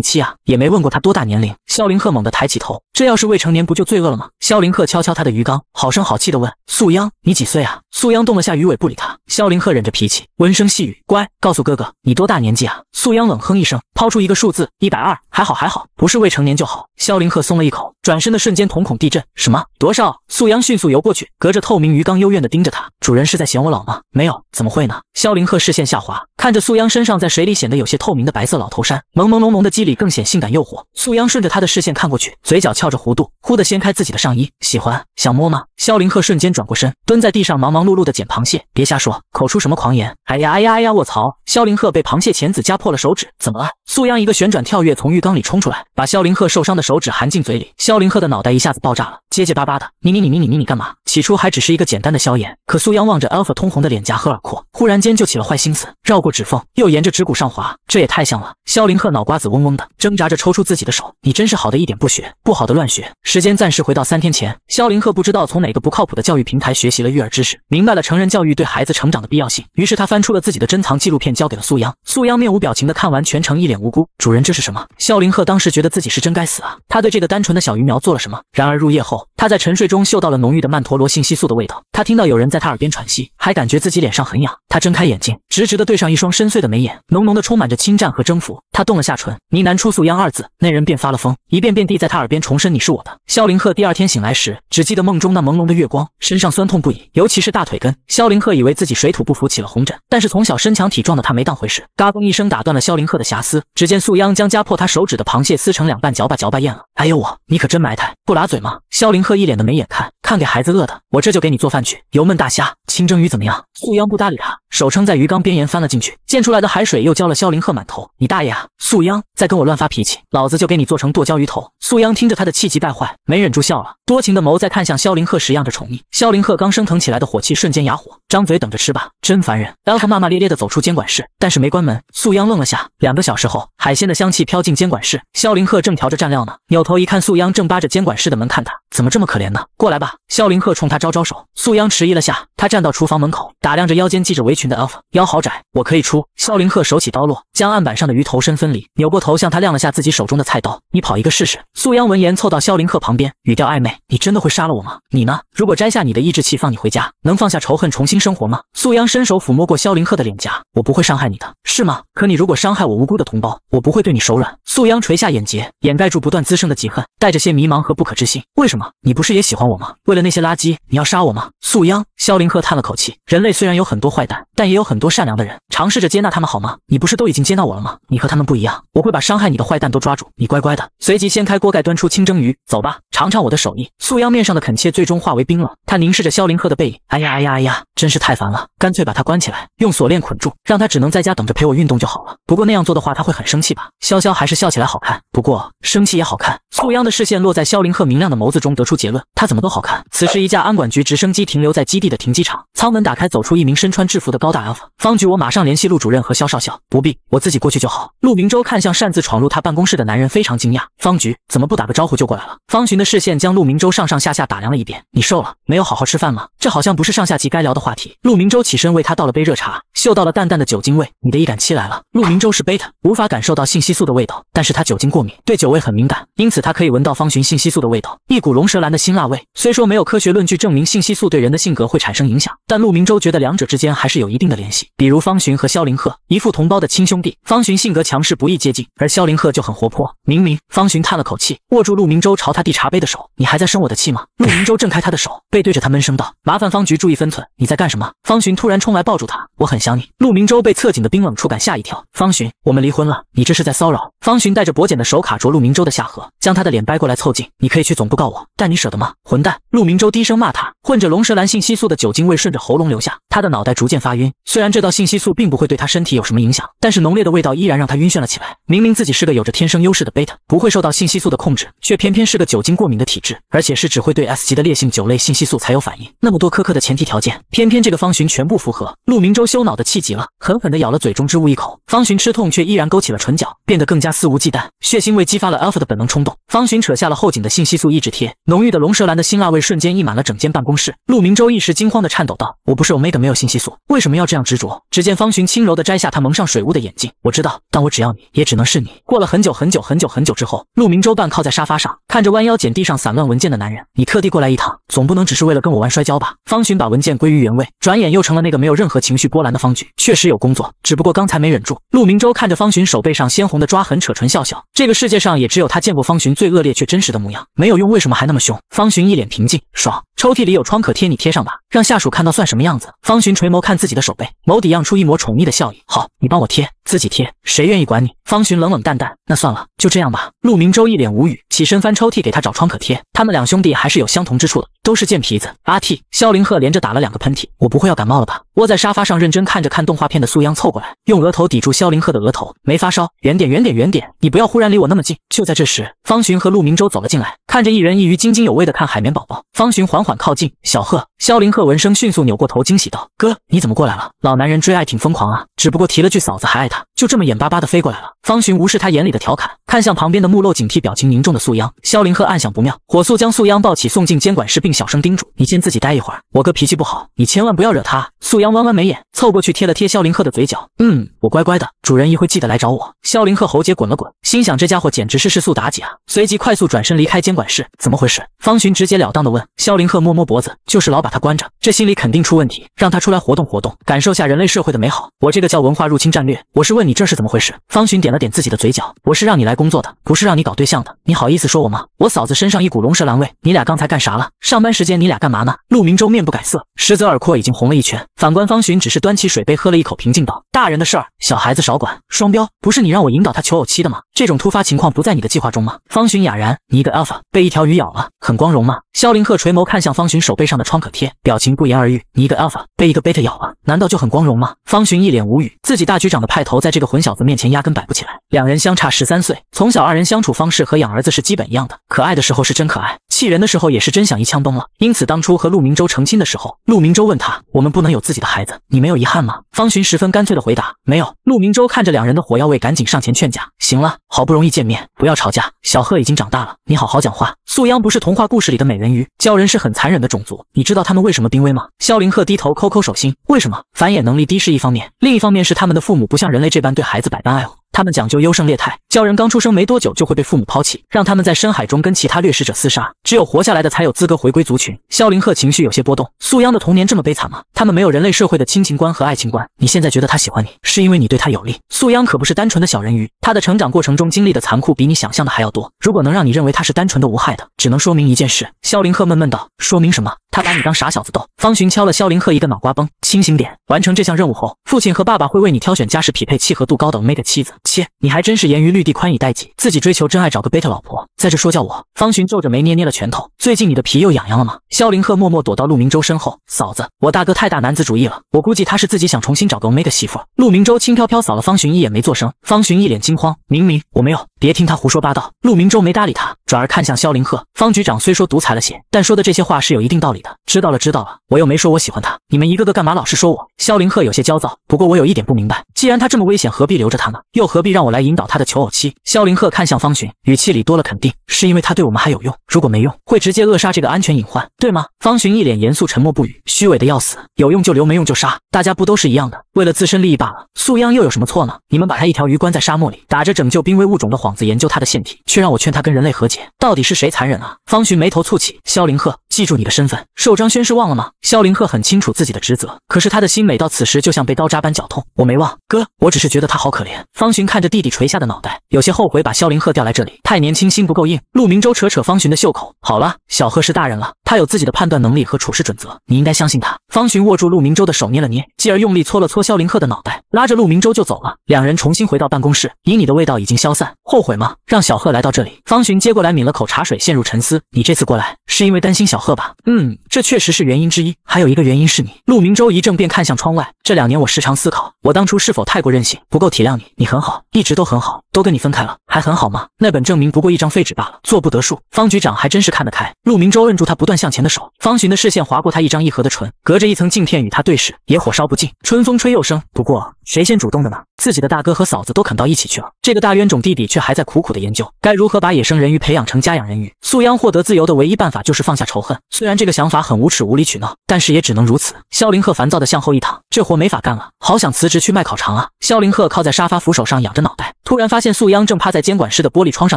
期啊？也没问过他多大年龄。肖林鹤猛地抬起头，这要是未成年，不就罪恶了吗？肖林鹤敲敲他的鱼缸，好声好气的问：“素央，你几岁啊？”素央动了下鱼尾，不理他。肖林鹤忍着脾气，温声细语：“乖，告诉哥哥你多大年纪啊？”素央冷哼一声，抛出一个数字：一百二。还好还好，不是未成年就好。肖林鹤松了一口。转身的瞬间，瞳孔地震。什么？多少？素央迅速游过去，隔着透明鱼缸幽怨地盯着他。主人是在嫌我老吗？没有，怎么会呢？萧凌赫视线下滑，看着素央身上在水里显得有些透明的白色老头衫，朦朦胧胧的肌理更显性感诱惑。素央顺着他的视线看过去，嘴角翘着弧度，忽地掀开自己的上衣。喜欢想摸吗？萧凌赫瞬间转过身，蹲在地上忙忙碌碌地捡螃蟹。别瞎说，口出什么狂言？哎呀哎呀哎呀！卧槽！萧凌赫被螃蟹钳子夹破了手指，怎么了？素央一个旋转跳跃从浴缸里冲出来，把萧凌赫受伤的手指含进嘴里。萧。萧凌鹤的脑袋一下子爆炸了，结结巴巴的：“你你你你你你你干嘛？”起初还只是一个简单的消炎，可苏央望着 Alpha 通红的脸颊和耳廓，忽然间就起了坏心思，绕过指缝，又沿着指骨上滑，这也太像了。萧凌鹤脑瓜子嗡嗡的，挣扎着抽出自己的手：“你真是好的一点不学，不好的乱学。”时间暂时回到三天前，萧凌鹤不知道从哪个不靠谱的教育平台学习了育儿知识，明白了成人教育对孩子成长的必要性，于是他翻出了自己的珍藏纪录片，交给了苏央。苏央面无表情的看完全程，一脸无辜：“主人这是什么？”萧凌鹤当时觉得自己是真该死啊！他对这个单纯的小鱼。苗做了什么？然而入夜后。他在沉睡中嗅到了浓郁的曼陀罗信息素的味道，他听到有人在他耳边喘息，还感觉自己脸上很痒。他睁开眼睛，直直的对上一双深邃的眉眼，浓浓的充满着侵占和征服。他动了下唇，呢喃出素央二字，那人便发了疯，一遍遍地在他耳边重申你是我的。萧凌赫第二天醒来时，只记得梦中那朦胧的月光，身上酸痛不已，尤其是大腿根。萧凌赫以为自己水土不服起了红疹，但是从小身强体壮的他没当回事。嘎嘣一声打断了萧凌赫的遐思，只见素央将夹破他手指的螃蟹撕成两半，嚼吧嚼吧咽了。哎呦我，你可真埋汰，不拉嘴吗？萧凌。喝一脸的没眼看，看给孩子饿的，我这就给你做饭去。油焖大虾、清蒸鱼怎么样？素央不搭理他。手撑在鱼缸边沿，翻了进去，溅出来的海水又浇了肖林鹤满头。你大爷啊！素央，再跟我乱发脾气，老子就给你做成剁椒鱼头。素央听着他的气急败坏，没忍住笑了。多情的眸在看向肖林鹤时漾着宠溺。肖林鹤刚升腾起来的火气瞬间哑火，张嘴等着吃吧，真烦人。他骂骂咧咧的走出监管室，但是没关门。素央愣了下。两个小时后，海鲜的香气飘进监管室，肖林鹤正调着蘸料呢，扭头一看，素央正扒着监管室的门看他，怎么这么可怜呢？过来吧。肖林鹤冲他招招手。素央迟疑了下，他站到厨房门口，打量着腰间系着围裙。的 Alpha 腰好窄，我可以出。萧凌赫手起刀落，将案板上的鱼头身分离，扭过头向他亮了下自己手中的菜刀：“你跑一个试试。”素央闻言凑到萧凌赫旁边，语调暧昧：“你真的会杀了我吗？你呢？如果摘下你的抑制器放你回家，能放下仇恨重新生活吗？”素央伸手抚摸过萧凌赫的脸颊：“我不会伤害你的，是吗？可你如果伤害我无辜的同胞，我不会对你手软。”素央垂下眼睫，掩盖住不断滋生的嫉恨，带着些迷茫和不可置信：“为什么？你不是也喜欢我吗？为了那些垃圾，你要杀我吗？”素央。萧凌赫叹了口气：“人类虽然有很多坏蛋。”但也有很多善良的人尝试着接纳他们，好吗？你不是都已经接纳我了吗？你和他们不一样，我会把伤害你的坏蛋都抓住。你乖乖的。随即掀开锅盖，端出清蒸鱼，走吧，尝尝我的手艺。素央面上的恳切最终化为冰冷，他凝视着萧凌赫的背影。哎呀哎呀哎呀，真是太烦了，干脆把他关起来，用锁链捆住，让他只能在家等着陪我运动就好了。不过那样做的话，他会很生气吧？潇潇还是笑起来好看，不过生气也好看。素央的视线落在萧凌赫明亮的眸子中，得出结论，他怎么都好看。此时，一架安管局直升机停留在基地的停机场，舱门打开，走出一名身穿制服的高。高大 F 方局，我马上联系陆主任和肖少校。不必，我自己过去就好。陆明洲看向擅自闯入他办公室的男人，非常惊讶。方局怎么不打个招呼就过来了？方寻的视线将陆明洲上上下下打量了一遍。你瘦了，没有好好吃饭吗？这好像不是上下级该聊的话题。陆明洲起身为他倒了杯热茶，嗅到了淡淡的酒精味。你的一感七来了。陆明洲是 beta，无法感受到信息素的味道，但是他酒精过敏，对酒味很敏感，因此他可以闻到方寻信息素的味道，一股龙舌兰的辛辣味。虽说没有科学论据证明信息素对人的性格会产生影响，但陆明洲觉得两者之间还是有一。一定的联系，比如方寻和萧凌鹤，一副同胞的亲兄弟。方寻性格强势，不易接近，而萧凌鹤就很活泼。明明，方寻叹了口气，握住陆明洲朝他递茶杯的手：“你还在生我的气吗？”陆明洲挣开他的手，背对着他闷声道：“麻烦方局注意分寸，你在干什么？”方寻突然冲来抱住他：“我很想你。”陆明洲被侧颈的冰冷触感吓一跳：“方寻，我们离婚了，你这是在骚扰。”方寻带着薄茧的手卡着陆明洲的下颌，将他的脸掰过来凑近：“你可以去总部告我，但你舍得吗？”混蛋！陆明洲低声骂他，混着龙舌兰信息素的酒精味顺着喉咙流下，他的脑袋逐渐发晕。虽然这道信息素并不会对他身体有什么影响，但是浓烈的味道依然让他晕眩了起来。明明自己是个有着天生优势的贝塔，不会受到信息素的控制，却偏偏是个酒精过敏的体质，而且是只会对 S 级的烈性酒类信息素才有反应。那么多苛刻的前提条件，偏偏这个方寻全部符合。陆明洲羞恼的气急了，狠狠地咬了嘴中之物一口。方寻吃痛，却依然勾起了唇角，变得更加肆无忌惮。血腥味激发了 Alpha 的本能冲动，方寻扯下了后颈的信息素抑制贴，浓郁的龙舌兰的辛辣味瞬间溢满了整间办公室。陆明洲一时惊慌地颤抖道：“我不是 Omega，没有信息素，为什么？”不要这样执着。只见方寻轻柔地摘下他蒙上水雾的眼镜。我知道，但我只要你也只能是你。过了很久很久很久很久之后，陆明洲半靠在沙发上，看着弯腰捡地上散乱文件的男人。你特地过来一趟，总不能只是为了跟我玩摔跤吧？方寻把文件归于原位，转眼又成了那个没有任何情绪波澜的方局。确实有工作，只不过刚才没忍住。陆明洲看着方寻手背上鲜红的抓痕，扯唇笑笑。这个世界上也只有他见过方寻最恶劣却真实的模样。没有用，为什么还那么凶？方寻一脸平静，爽。抽屉里有创可贴，你贴上吧。让下属看到算什么样子？方寻垂眸看自己的手背，眸底漾出一抹宠溺的笑意。好，你帮我贴。自己贴，谁愿意管你？方寻冷冷淡淡，那算了，就这样吧。陆明洲一脸无语，起身翻抽屉给他找创可贴。他们两兄弟还是有相同之处的，都是贱皮子。阿嚏！肖林鹤连着打了两个喷嚏，我不会要感冒了吧？窝在沙发上认真看着看动画片的苏央凑过来，用额头抵住肖林鹤的额头，没发烧，远点，远点，远点，你不要忽然离我那么近。就在这时，方寻和陆明洲走了进来，看着一人一鱼津津有味的看海绵宝宝。方寻缓缓靠近，小贺，肖林鹤闻声迅速扭过头，惊喜道：哥，你怎么过来了？老男人追爱挺疯狂啊，只不过提了句嫂子还爱他。就这么眼巴巴的飞过来了。方寻无视他眼里的调侃，看向旁边的目露警惕、表情凝重的素央。萧凌鹤暗想不妙，火速将素央抱起送进监管室，并小声叮嘱：“你先自己待一会儿，我哥脾气不好，你千万不要惹他。”素央弯弯眉眼，凑过去贴了贴萧凌鹤的嘴角：“嗯，我乖乖的，主人，一会记得来找我。”萧凌鹤喉结滚了滚，心想这家伙简直是世俗妲己啊。随即快速转身离开监管室。怎么回事？方寻直截了当的问。萧凌鹤摸摸脖子，就是老把他关着，这心里肯定出问题，让他出来活动活动，感受下人类社会的美好。我这个叫文化入侵战略，我。是问你这是怎么回事？方寻点了点自己的嘴角，我是让你来工作的，不是让你搞对象的。你好意思说我吗？我嫂子身上一股龙舌兰味，你俩刚才干啥了？上班时间你俩干嘛呢？陆明洲面不改色，实则耳廓已经红了一圈。反观方寻，只是端起水杯喝了一口，平静道：“大人的事儿，小孩子少管。双标，不是你让我引导他求偶期的吗？”这种突发情况不在你的计划中吗？方寻哑然，你一个 alpha 被一条鱼咬了，很光荣吗？萧凌赫垂眸看向方寻手背上的创可贴，表情不言而喻。你一个 alpha 被一个 beta 咬了，难道就很光荣吗？方寻一脸无语，自己大局长的派头在这个混小子面前压根摆不起来。两人相差十三岁，从小二人相处方式和养儿子是基本一样的，可爱的时候是真可爱，气人的时候也是真想一枪崩了。因此当初和陆明洲成亲的时候，陆明洲问他，我们不能有自己的孩子，你没有遗憾吗？方寻十分干脆的回答，没有。陆明洲看着两人的火药味，赶紧上前劝架，行了。好不容易见面，不要吵架。小贺已经长大了，你好好讲话。素央不是童话故事里的美人鱼，鲛人是很残忍的种族。你知道他们为什么濒危吗？萧凌赫低头抠抠手心，为什么？繁衍能力低是一方面，另一方面是他们的父母不像人类这般对孩子百般爱护，他们讲究优胜劣汰。鲛人刚出生没多久就会被父母抛弃，让他们在深海中跟其他掠食者厮杀，只有活下来的才有资格回归族群。萧凌赫情绪有些波动。素央的童年这么悲惨吗？他们没有人类社会的亲情观和爱情观。你现在觉得他喜欢你，是因为你对他有利。素央可不是单纯的小人鱼，他的成长过程中经历的残酷比你想象的还要多。如果能让你认为他是单纯的无害的，只能说明一件事。萧凌赫闷闷道：“说明什么？他把你当傻小子逗。”方寻敲了萧凌赫一个脑瓜崩，清醒点。完成这项任务后，父亲和爸爸会为你挑选家世匹配、契合度高的 Omega 妻子。切，你还真是严于律。地宽以待己，自己追求真爱，找个贝特老婆，在这说教我。方寻皱着眉捏捏了拳头。最近你的皮又痒痒了吗？萧凌赫默默躲到陆明洲身后。嫂子，我大哥太大男子主义了，我估计他是自己想重新找个梅的媳妇。陆明洲轻飘飘扫了方寻一眼，没做声。方寻一脸惊慌，明明我没有。别听他胡说八道，陆明洲没搭理他，转而看向萧凌鹤。方局长虽说独裁了些，但说的这些话是有一定道理的。知道了，知道了，我又没说我喜欢他，你们一个个干嘛老是说我？萧凌鹤有些焦躁，不过我有一点不明白，既然他这么危险，何必留着他呢？又何必让我来引导他的求偶期？萧凌鹤看向方寻，语气里多了肯定，是因为他对我们还有用。如果没用，会直接扼杀这个安全隐患，对吗？方寻一脸严肃，沉默不语，虚伪的要死。有用就留，没用就杀，大家不都是一样的，为了自身利益罢了。素央又有什么错呢？你们把他一条鱼关在沙漠里，打着拯救濒危物种的幌。幌子研究他的腺体，却让我劝他跟人类和解，到底是谁残忍啊？方寻眉头蹙起，萧凌鹤。记住你的身份，受张轩是忘了吗？萧凌赫很清楚自己的职责，可是他的心每到此时就像被刀扎般绞痛。我没忘，哥，我只是觉得他好可怜。方寻看着弟弟垂下的脑袋，有些后悔把萧凌赫调来这里，太年轻，心不够硬。陆明洲扯扯方寻的袖口，好了，小贺是大人了，他有自己的判断能力和处事准则，你应该相信他。方寻握住陆明洲的手捏了捏，继而用力搓了搓萧凌赫的脑袋，拉着陆明洲就走了。两人重新回到办公室，以你的味道已经消散，后悔吗？让小贺来到这里。方寻接过来抿了口茶水，陷入沉思。你这次过来是因为担心小。喝吧，嗯，这确实是原因之一。还有一个原因是你。陆明洲一怔，便看向窗外。这两年我时常思考，我当初是否太过任性，不够体谅你。你很好，一直都很好，都跟你分开了，还很好吗？那本证明不过一张废纸罢了，做不得数。方局长还真是看得开。陆明洲摁住他不断向前的手，方寻的视线划过他一张一合的唇，隔着一层镜片与他对视，野火烧不尽，春风吹又生。不过。谁先主动的呢？自己的大哥和嫂子都啃到一起去了，这个大冤种弟弟却还在苦苦的研究，该如何把野生人鱼培养成家养人鱼？素央获得自由的唯一办法就是放下仇恨，虽然这个想法很无耻、无理取闹，但是也只能如此。萧凌赫烦躁地向后一躺，这活没法干了，好想辞职去卖烤肠啊！萧凌赫靠在沙发扶手上，仰着脑袋，突然发现素央正趴在监管室的玻璃窗上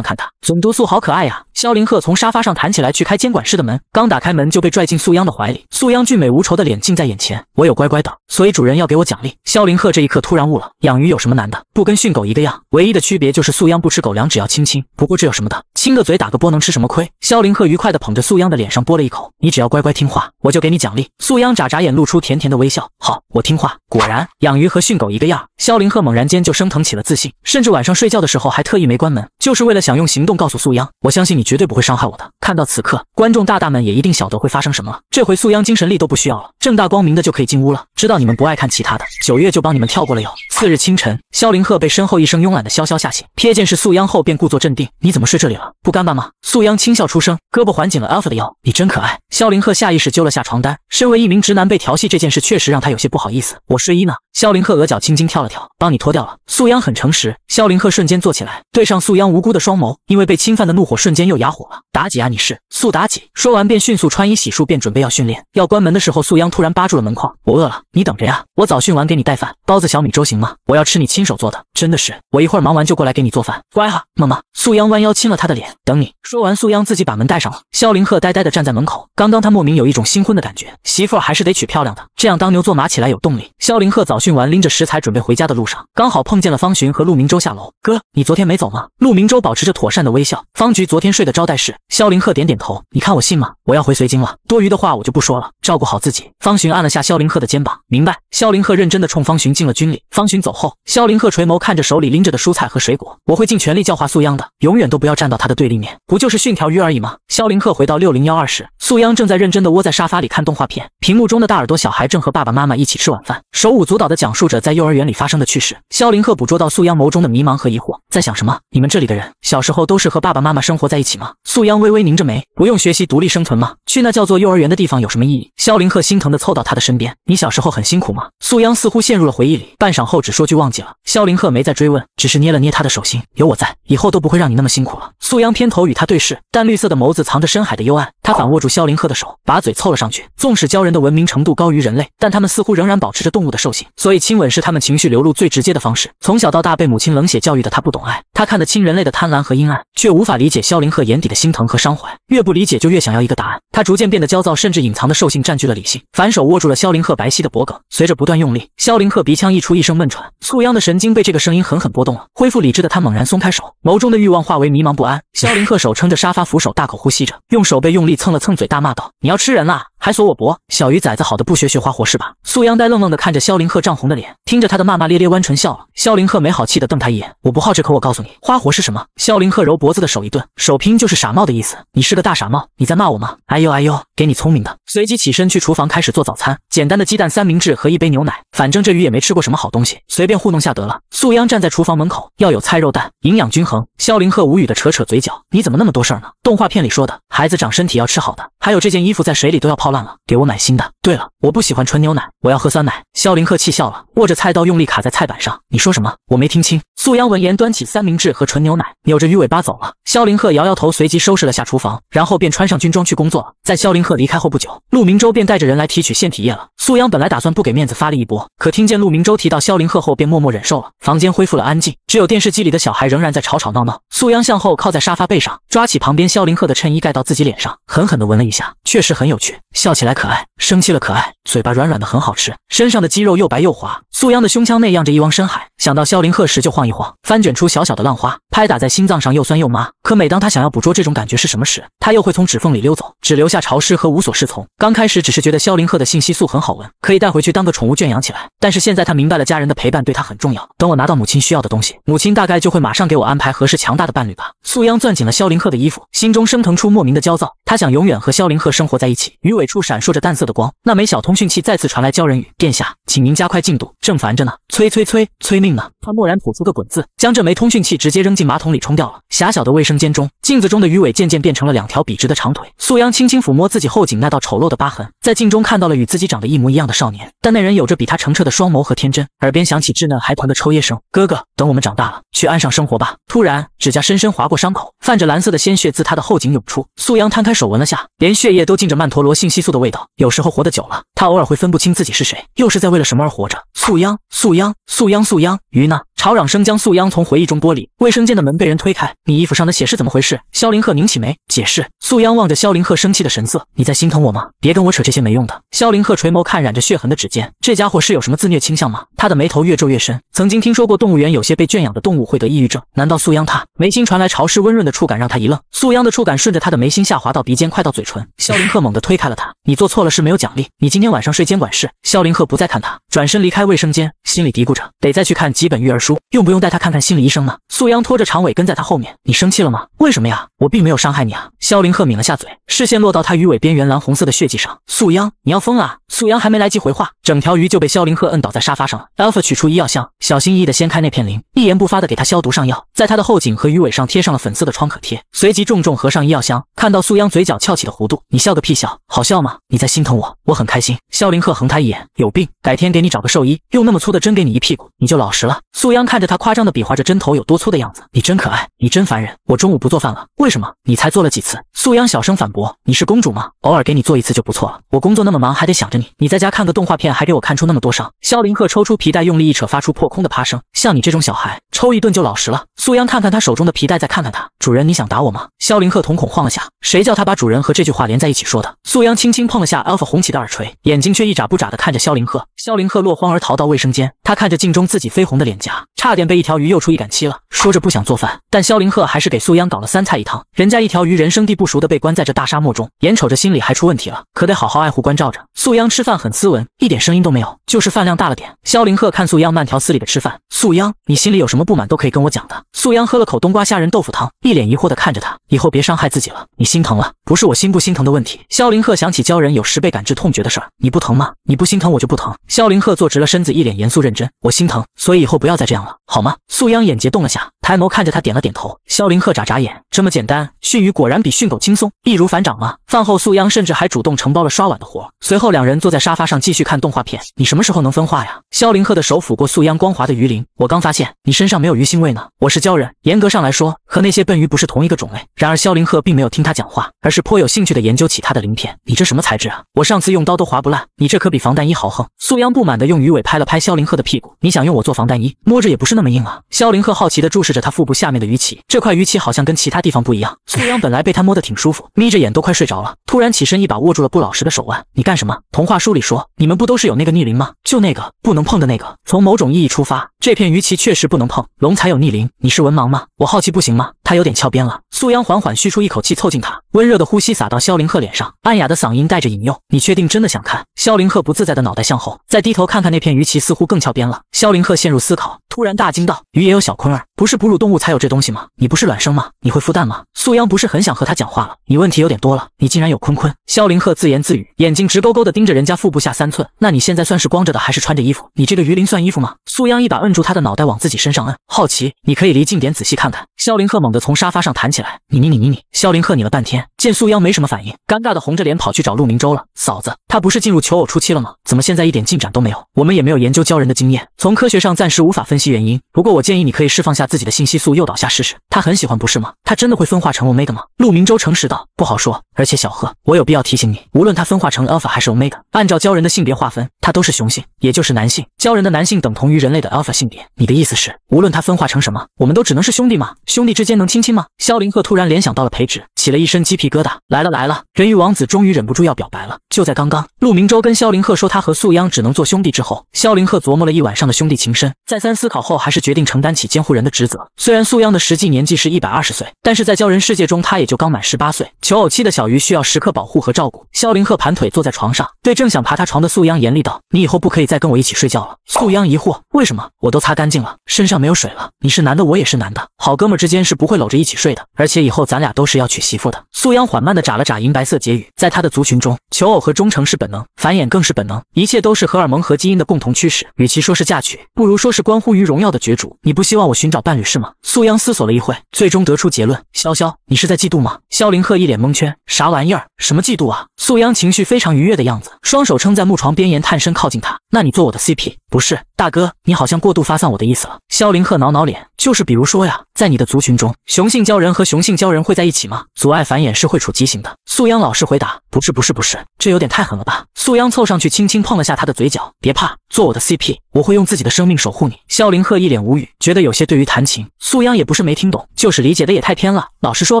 看他，总督素好可爱呀。萧凌赫从沙发上弹起来，去开监管室的门，刚打开门就被拽进素央的怀里。素央俊美无愁的脸近在眼前，我有乖乖的，所以主人要给我奖励。萧凌赫这一刻突然悟了，养鱼有什么难的，不跟训狗一个样，唯一的区别就是素央不吃狗粮，只要亲亲。不过这有什么的，亲个嘴打个啵能吃什么亏？萧凌赫愉快的捧着素央的脸上啵了一口，你只要乖乖听话，我就给你奖励。素央眨眨眼，露出甜甜的微笑，好，我听话。果然养鱼和训狗一个样。萧凌赫猛然间就升腾起了自信，甚至晚上睡觉的时候还特意没关门，就是为了想用行动告诉素央，我相信你。绝对不会伤害我的。看到此刻，观众大大们也一定晓得会发生什么了。这回素央精神力都不需要了，正大光明的就可以进屋了。知道你们不爱看其他的，九月就帮你们跳过了哟。次日清晨，萧凌赫被身后一声慵懒的“潇潇”吓醒，瞥见是素央后便故作镇定：“你怎么睡这里了？不干巴吗？”素央轻笑出声，胳膊环紧了 Alpha 的腰：“你真可爱。”萧凌赫下意识揪了下床单，身为一名直男，被调戏这件事确实让他有些不好意思。我睡衣呢？萧凌赫额角青筋跳了跳，帮你脱掉了。素央很诚实。萧凌赫瞬间坐起来，对上素央无辜的双眸，因为被侵犯的怒火瞬间又。哑火了，妲己啊，你是素妲己。说完便迅速穿衣洗漱，便准备要训练。要关门的时候，素央突然扒住了门框。我饿了，你等着呀，我早训完给你带饭，包子小米粥行吗？我要吃你亲手做的，真的是。我一会儿忙完就过来给你做饭，乖哈，妈妈。素央弯腰亲了他的脸，等你。说完，素央自己把门带上了。萧凌赫呆呆的站在门口，刚刚他莫名有一种新婚的感觉，媳妇儿还是得娶漂亮的，这样当牛做马起来有动力。萧凌赫早训完，拎着食材准备回家的路上，刚好碰见了方寻和陆明洲下楼。哥，你昨天没走吗？陆明洲保持着妥善的微笑。方局昨天睡得。招待室，萧凌鹤点点头，你看我信吗？我要回随京了，多余的话我就不说了，照顾好自己。方寻按了下萧凌鹤的肩膀，明白。萧凌鹤认真的冲方寻敬了军礼。方寻走后，萧凌鹤垂眸看着手里拎着的蔬菜和水果，我会尽全力教化素央的，永远都不要站到他的对立面。不就是训条鱼而已吗？萧凌鹤回到六零幺二时，素央正在认真的窝在沙发里看动画片，屏幕中的大耳朵小孩正和爸爸妈妈一起吃晚饭，手舞足蹈的讲述着在幼儿园里发生的趣事。萧凌鹤捕捉到素央眸中的迷茫和疑惑，在想什么？你们这里的人小时候都是和爸爸妈妈生活在一起？素央微微拧着眉，不用学习独立生存吗？去那叫做幼儿园的地方有什么意义？萧凌赫心疼的凑到他的身边，你小时候很辛苦吗？素央似乎陷入了回忆里，半晌后只说句忘记了。萧凌赫没再追问，只是捏了捏他的手心，有我在，以后都不会让你那么辛苦了。素央偏头与他对视，淡绿色的眸子藏着深海的幽暗。他反握住萧凌赫的手，把嘴凑了上去。纵使鲛人的文明程度高于人类，但他们似乎仍然保持着动物的兽性，所以亲吻是他们情绪流露最直接的方式。从小到大被母亲冷血教育的他不懂爱，他看得清人类的贪婪和阴暗，却无法理解萧凌赫眼底的心疼和伤怀。越不理解，就越想要一个答案。他逐渐变得焦躁，甚至隐藏的兽性占据了理性，反手握住了萧凌赫白皙的脖颈，随着不断用力，萧凌赫鼻腔溢出一声闷喘，素秧的神经被这个声音狠狠波动了。恢复理智的他猛然松开手，眸中的欲望化为迷茫不安。萧凌赫手撑着沙发扶手，大口呼吸着，用手背用力。蹭了蹭嘴，大骂道：“你要吃人啦！”还锁我脖？小鱼崽子，好的不学学花活是吧？素央呆愣愣的看着肖凌赫涨红的脸，听着他的骂骂咧咧，弯唇笑了。肖凌赫没好气的瞪他一眼：“我不好这口，我告诉你，花活是什么？”肖凌赫揉脖子的手一顿，手拼就是傻帽的意思。你是个大傻帽，你在骂我吗？哎呦哎呦，给你聪明的。随即起身去厨房开始做早餐，简单的鸡蛋三明治和一杯牛奶。反正这鱼也没吃过什么好东西，随便糊弄下得了。素央站在厨房门口，要有菜肉蛋，营养均衡。肖凌赫无语的扯扯嘴角：“你怎么那么多事儿呢？动画片里说的孩子长身体要吃好的，还有这件衣服在水里都要泡。”烂了，给我买新的。对了，我不喜欢纯牛奶，我要喝酸奶。肖林赫气笑了，握着菜刀用力卡在菜板上。你说什么？我没听清。素央闻言端起三明治和纯牛奶，扭着鱼尾巴走了。肖林赫摇摇头，随即收拾了下厨房，然后便穿上军装去工作了。在肖林赫离开后不久，陆明洲便带着人来提取腺体液了。素央本来打算不给面子发力一波，可听见陆明洲提到肖林赫后，便默默忍受了。房间恢复了安静，只有电视机里的小孩仍然在吵吵闹闹。素央向后靠在沙发背上，抓起旁边肖林赫的衬衣盖到自己脸上，狠狠的闻了一下，确实很有趣。笑起来可爱，生气了可爱，嘴巴软软的很好吃，身上的肌肉又白又滑。素央的胸腔内漾着一汪深海，想到萧凌鹤时就晃一晃，翻卷出小小的浪花。拍打在心脏上，又酸又麻。可每当他想要捕捉这种感觉是什么时，他又会从指缝里溜走，只留下潮湿和无所适从。刚开始只是觉得萧凌鹤的信息素很好闻，可以带回去当个宠物圈养起来。但是现在他明白了，家人的陪伴对他很重要。等我拿到母亲需要的东西，母亲大概就会马上给我安排合适强大的伴侣吧。素央攥紧了萧凌鹤的衣服，心中升腾出莫名的焦躁。他想永远和萧凌鹤生活在一起。鱼尾处闪烁着淡色的光，那枚小通讯器再次传来鲛人语：“殿下，请您加快进度，正烦着呢，催催催，催命呢。”他蓦然吐出个滚字，将这枚通讯器直接扔进。进马桶里冲掉了。狭小的卫生间中，镜子中的鱼尾渐渐变成了两条笔直的长腿。素央轻轻抚摸自己后颈那道丑陋的疤痕，在镜中看到了与自己长得一模一样的少年，但那人有着比他澄澈的双眸和天真。耳边响起稚嫩孩童的抽噎声：“哥哥，等我们长大了，去岸上生活吧。”突然，指甲深深划过伤口，泛着蓝色的鲜血自他的后颈涌出。素央摊开手闻了下，连血液都浸着曼陀罗信息素的味道。有时候活得久了，他偶尔会分不清自己是谁，又是在为了什么而活着。素央，素央，素央，素央，鱼呢？吵嚷声将素央从回忆中剥离，卫生。间的门被人推开，你衣服上的血是怎么回事？萧凌赫拧起眉，解释。素央望着萧凌赫生气的神色，你在心疼我吗？别跟我扯这些没用的。萧凌赫垂眸看染着血痕的指尖，这家伙是有什么自虐倾向吗？他的眉头越皱越深。曾经听说过动物园有些被圈养的动物会得抑郁症，难道素央他眉心传来潮湿温润的触感，让他一愣。素央的触感顺着他的眉心下滑到鼻尖，快到嘴唇。萧凌赫猛地推开了他，你做错了事，没有奖励，你今天晚上睡监管室。萧凌赫不再看他，转身离开卫生间，心里嘀咕着，得再去看几本育儿书，用不用带他看看心理医生呢？素央拖。这长尾跟在他后面，你生气了吗？为什么呀？我并没有伤害你啊！肖林鹤抿了下嘴，视线落到他鱼尾边缘蓝红色的血迹上。素央，你要疯了！素央还没来及回话，整条鱼就被肖林鹤摁倒在沙发上了。Alpha 取出医药箱，小心翼翼的掀开那片鳞，一言不发的给他消毒上药，在他的后颈和鱼尾上贴上了粉色的创可贴，随即重重合上医药箱。看到素央嘴角翘起的弧度，你笑个屁笑，好笑吗？你在心疼我，我很开心。肖林鹤横他一眼，有病，改天给你找个兽医，用那么粗的针给你一屁股，你就老实了。素央看着他夸张的比划着针头有多粗的样子。你真可爱，你真烦人。我中午不做饭了，为什么？你才做了几次？素央小声反驳。你是公主吗？偶尔给你做一次就不错了。我工作那么忙，还得想着你。你在家看个动画片，还给我看出那么多伤。萧凌鹤抽出皮带，用力一扯，发出破空的啪声。像你这种小孩，抽一顿就老实了。素央看看他手中的皮带，再看看他。主人，你想打我吗？萧凌鹤瞳孔晃了下，谁叫他把主人和这句话连在一起说的？素央轻轻碰了下 Alpha 红旗的耳垂，眼睛却一眨不眨的看着萧凌鹤。萧凌鹤落荒而逃到卫生间，他看着镜中自己绯红的脸颊，差点被一条鱼又出一杆漆了。说着不想做饭，但萧凌鹤还是给素央搞了三菜一汤。人家一条鱼，人生地不熟的被关在这大沙漠中，眼瞅着心里还出问题了，可得好好爱护关照着。素央吃饭很斯文，一点声音都没有，就是饭量大了点。萧凌鹤看素央慢条斯理的吃饭，素央，你心里有什么不满都可以跟我讲的。素央喝了口冬瓜虾仁豆腐汤，一脸疑惑的看着他，以后别伤害自己了，你心疼了，不是我心不心疼的问题。萧凌鹤想起鲛人有十倍感知痛觉的事儿，你不疼吗？你不心疼我就不疼。萧凌鹤坐直了身子，一脸严肃认真，我心疼，所以以后不要再这样了，好吗？素央眼睫动了下。上。抬眸看着他，点了点头。萧凌鹤眨眨眼，这么简单，驯鱼果然比驯狗轻松，易如反掌吗？饭后，素央甚至还主动承包了刷碗的活。随后，两人坐在沙发上继续看动画片。你什么时候能分化呀？萧凌鹤的手抚过素央光滑的鱼鳞，我刚发现你身上没有鱼腥味呢。我是鲛人，严格上来说，和那些笨鱼不是同一个种类。然而，萧凌鹤并没有听他讲话，而是颇有兴趣的研究起他的鳞片。你这什么材质啊？我上次用刀都划不烂，你这可比防弹衣豪横。素央不满的用鱼尾拍了拍萧凌鹤的屁股。你想用我做防弹衣？摸着也不是那么硬啊。萧凌鹤好奇的注视。着他腹部下面的鱼鳍，这块鱼鳍好像跟其他地方不一样。苏央本来被他摸得挺舒服，眯着眼都快睡着了，突然起身一把握住了不老实的手腕。你干什么？童话书里说，你们不都是有那个逆鳞吗？就那个不能碰的那个。从某种意义出发，这片鱼鳍确实不能碰。龙才有逆鳞，你是文盲吗？我好奇不行吗？他有点翘边了。苏央缓缓吁出一口气，凑近他，温热的呼吸洒到萧凌赫脸上，暗哑的嗓音带着引诱。你确定真的想看？萧凌赫不自在的脑袋向后，再低头看看那片鱼鳍，似乎更翘边了。萧凌赫陷入思考，突然大惊道：鱼也有小坤儿？不是？哺乳动物才有这东西吗？你不是卵生吗？你会孵蛋吗？素央不是很想和他讲话了。你问题有点多了。你竟然有坤坤？萧凌鹤自言自语，眼睛直勾勾的盯着人家腹部下三寸。那你现在算是光着的还是穿着衣服？你这个鱼鳞算衣服吗？素央一把摁住他的脑袋，往自己身上摁。好奇，你可以离近点仔细看看。萧凌鹤猛地从沙发上弹起来。你你你你你！萧凌鹤拧了半天，见素央没什么反应，尴尬的红着脸跑去找陆明洲了。嫂子，他不是进入求偶初期了吗？怎么现在一点进展都没有？我们也没有研究鲛人的经验，从科学上暂时无法分析原因。不过我建议你可以释放下自己的。信息素诱导下试试，他很喜欢，不是吗？他真的会分化成 Omega 吗？陆明洲诚实道：“不好说。”而且小贺，我有必要提醒你，无论他分化成 alpha 还是 omega，按照鲛人的性别划分，他都是雄性，也就是男性。鲛人的男性等同于人类的 alpha 性别。你的意思是，无论他分化成什么，我们都只能是兄弟吗？兄弟之间能亲亲吗？萧凌赫突然联想到了裴植，起了一身鸡皮疙瘩。来了来了，人鱼王子终于忍不住要表白了。就在刚刚，陆明洲跟萧凌赫说他和素央只能做兄弟之后，萧凌赫琢磨了一晚上的兄弟情深，再三思考后，还是决定承担起监护人的职责。虽然素央的实际年纪是一百二十岁，但是在鲛人世界中，他也就刚满十八岁，求偶期的小鱼需要时刻保护和照顾。肖林鹤盘腿坐在床上，对正想爬他床的素央严厉道：“你以后不可以再跟我一起睡觉了。”素央疑惑：“为什么？我都擦干净了，身上没有水了。你是男的，我也是男的，好哥们之间是不会搂着一起睡的。而且以后咱俩都是要娶媳妇的。”素央缓慢地眨了眨银白色结羽，在他的族群中，求偶和忠诚是本能，繁衍更是本能，一切都是荷尔蒙和基因的共同驱使。与其说是嫁娶，不如说是关乎于荣耀的角逐。你不希望我寻找伴侣是吗？素央思索了一会，最终得出结论：“潇潇，你是在嫉妒吗？”肖林鹤一脸蒙圈。啥玩意儿？什么嫉妒啊？素央情绪非常愉悦的样子，双手撑在木床边沿，探身靠近他。那你做我的 CP 不是？大哥，你好像过度发散我的意思了。萧凌赫挠挠脸，就是比如说呀，在你的族群中，雄性鲛人和雄性鲛人会在一起吗？阻碍繁衍是会处极刑的。素央老实回答，不是，不是，不是，这有点太狠了吧？素央凑上去，轻轻碰了下他的嘴角，别怕，做我的 CP，我会用自己的生命守护你。萧凌赫一脸无语，觉得有些对于弹琴，素央也不是没听懂，就是理解的也太偏了。老实说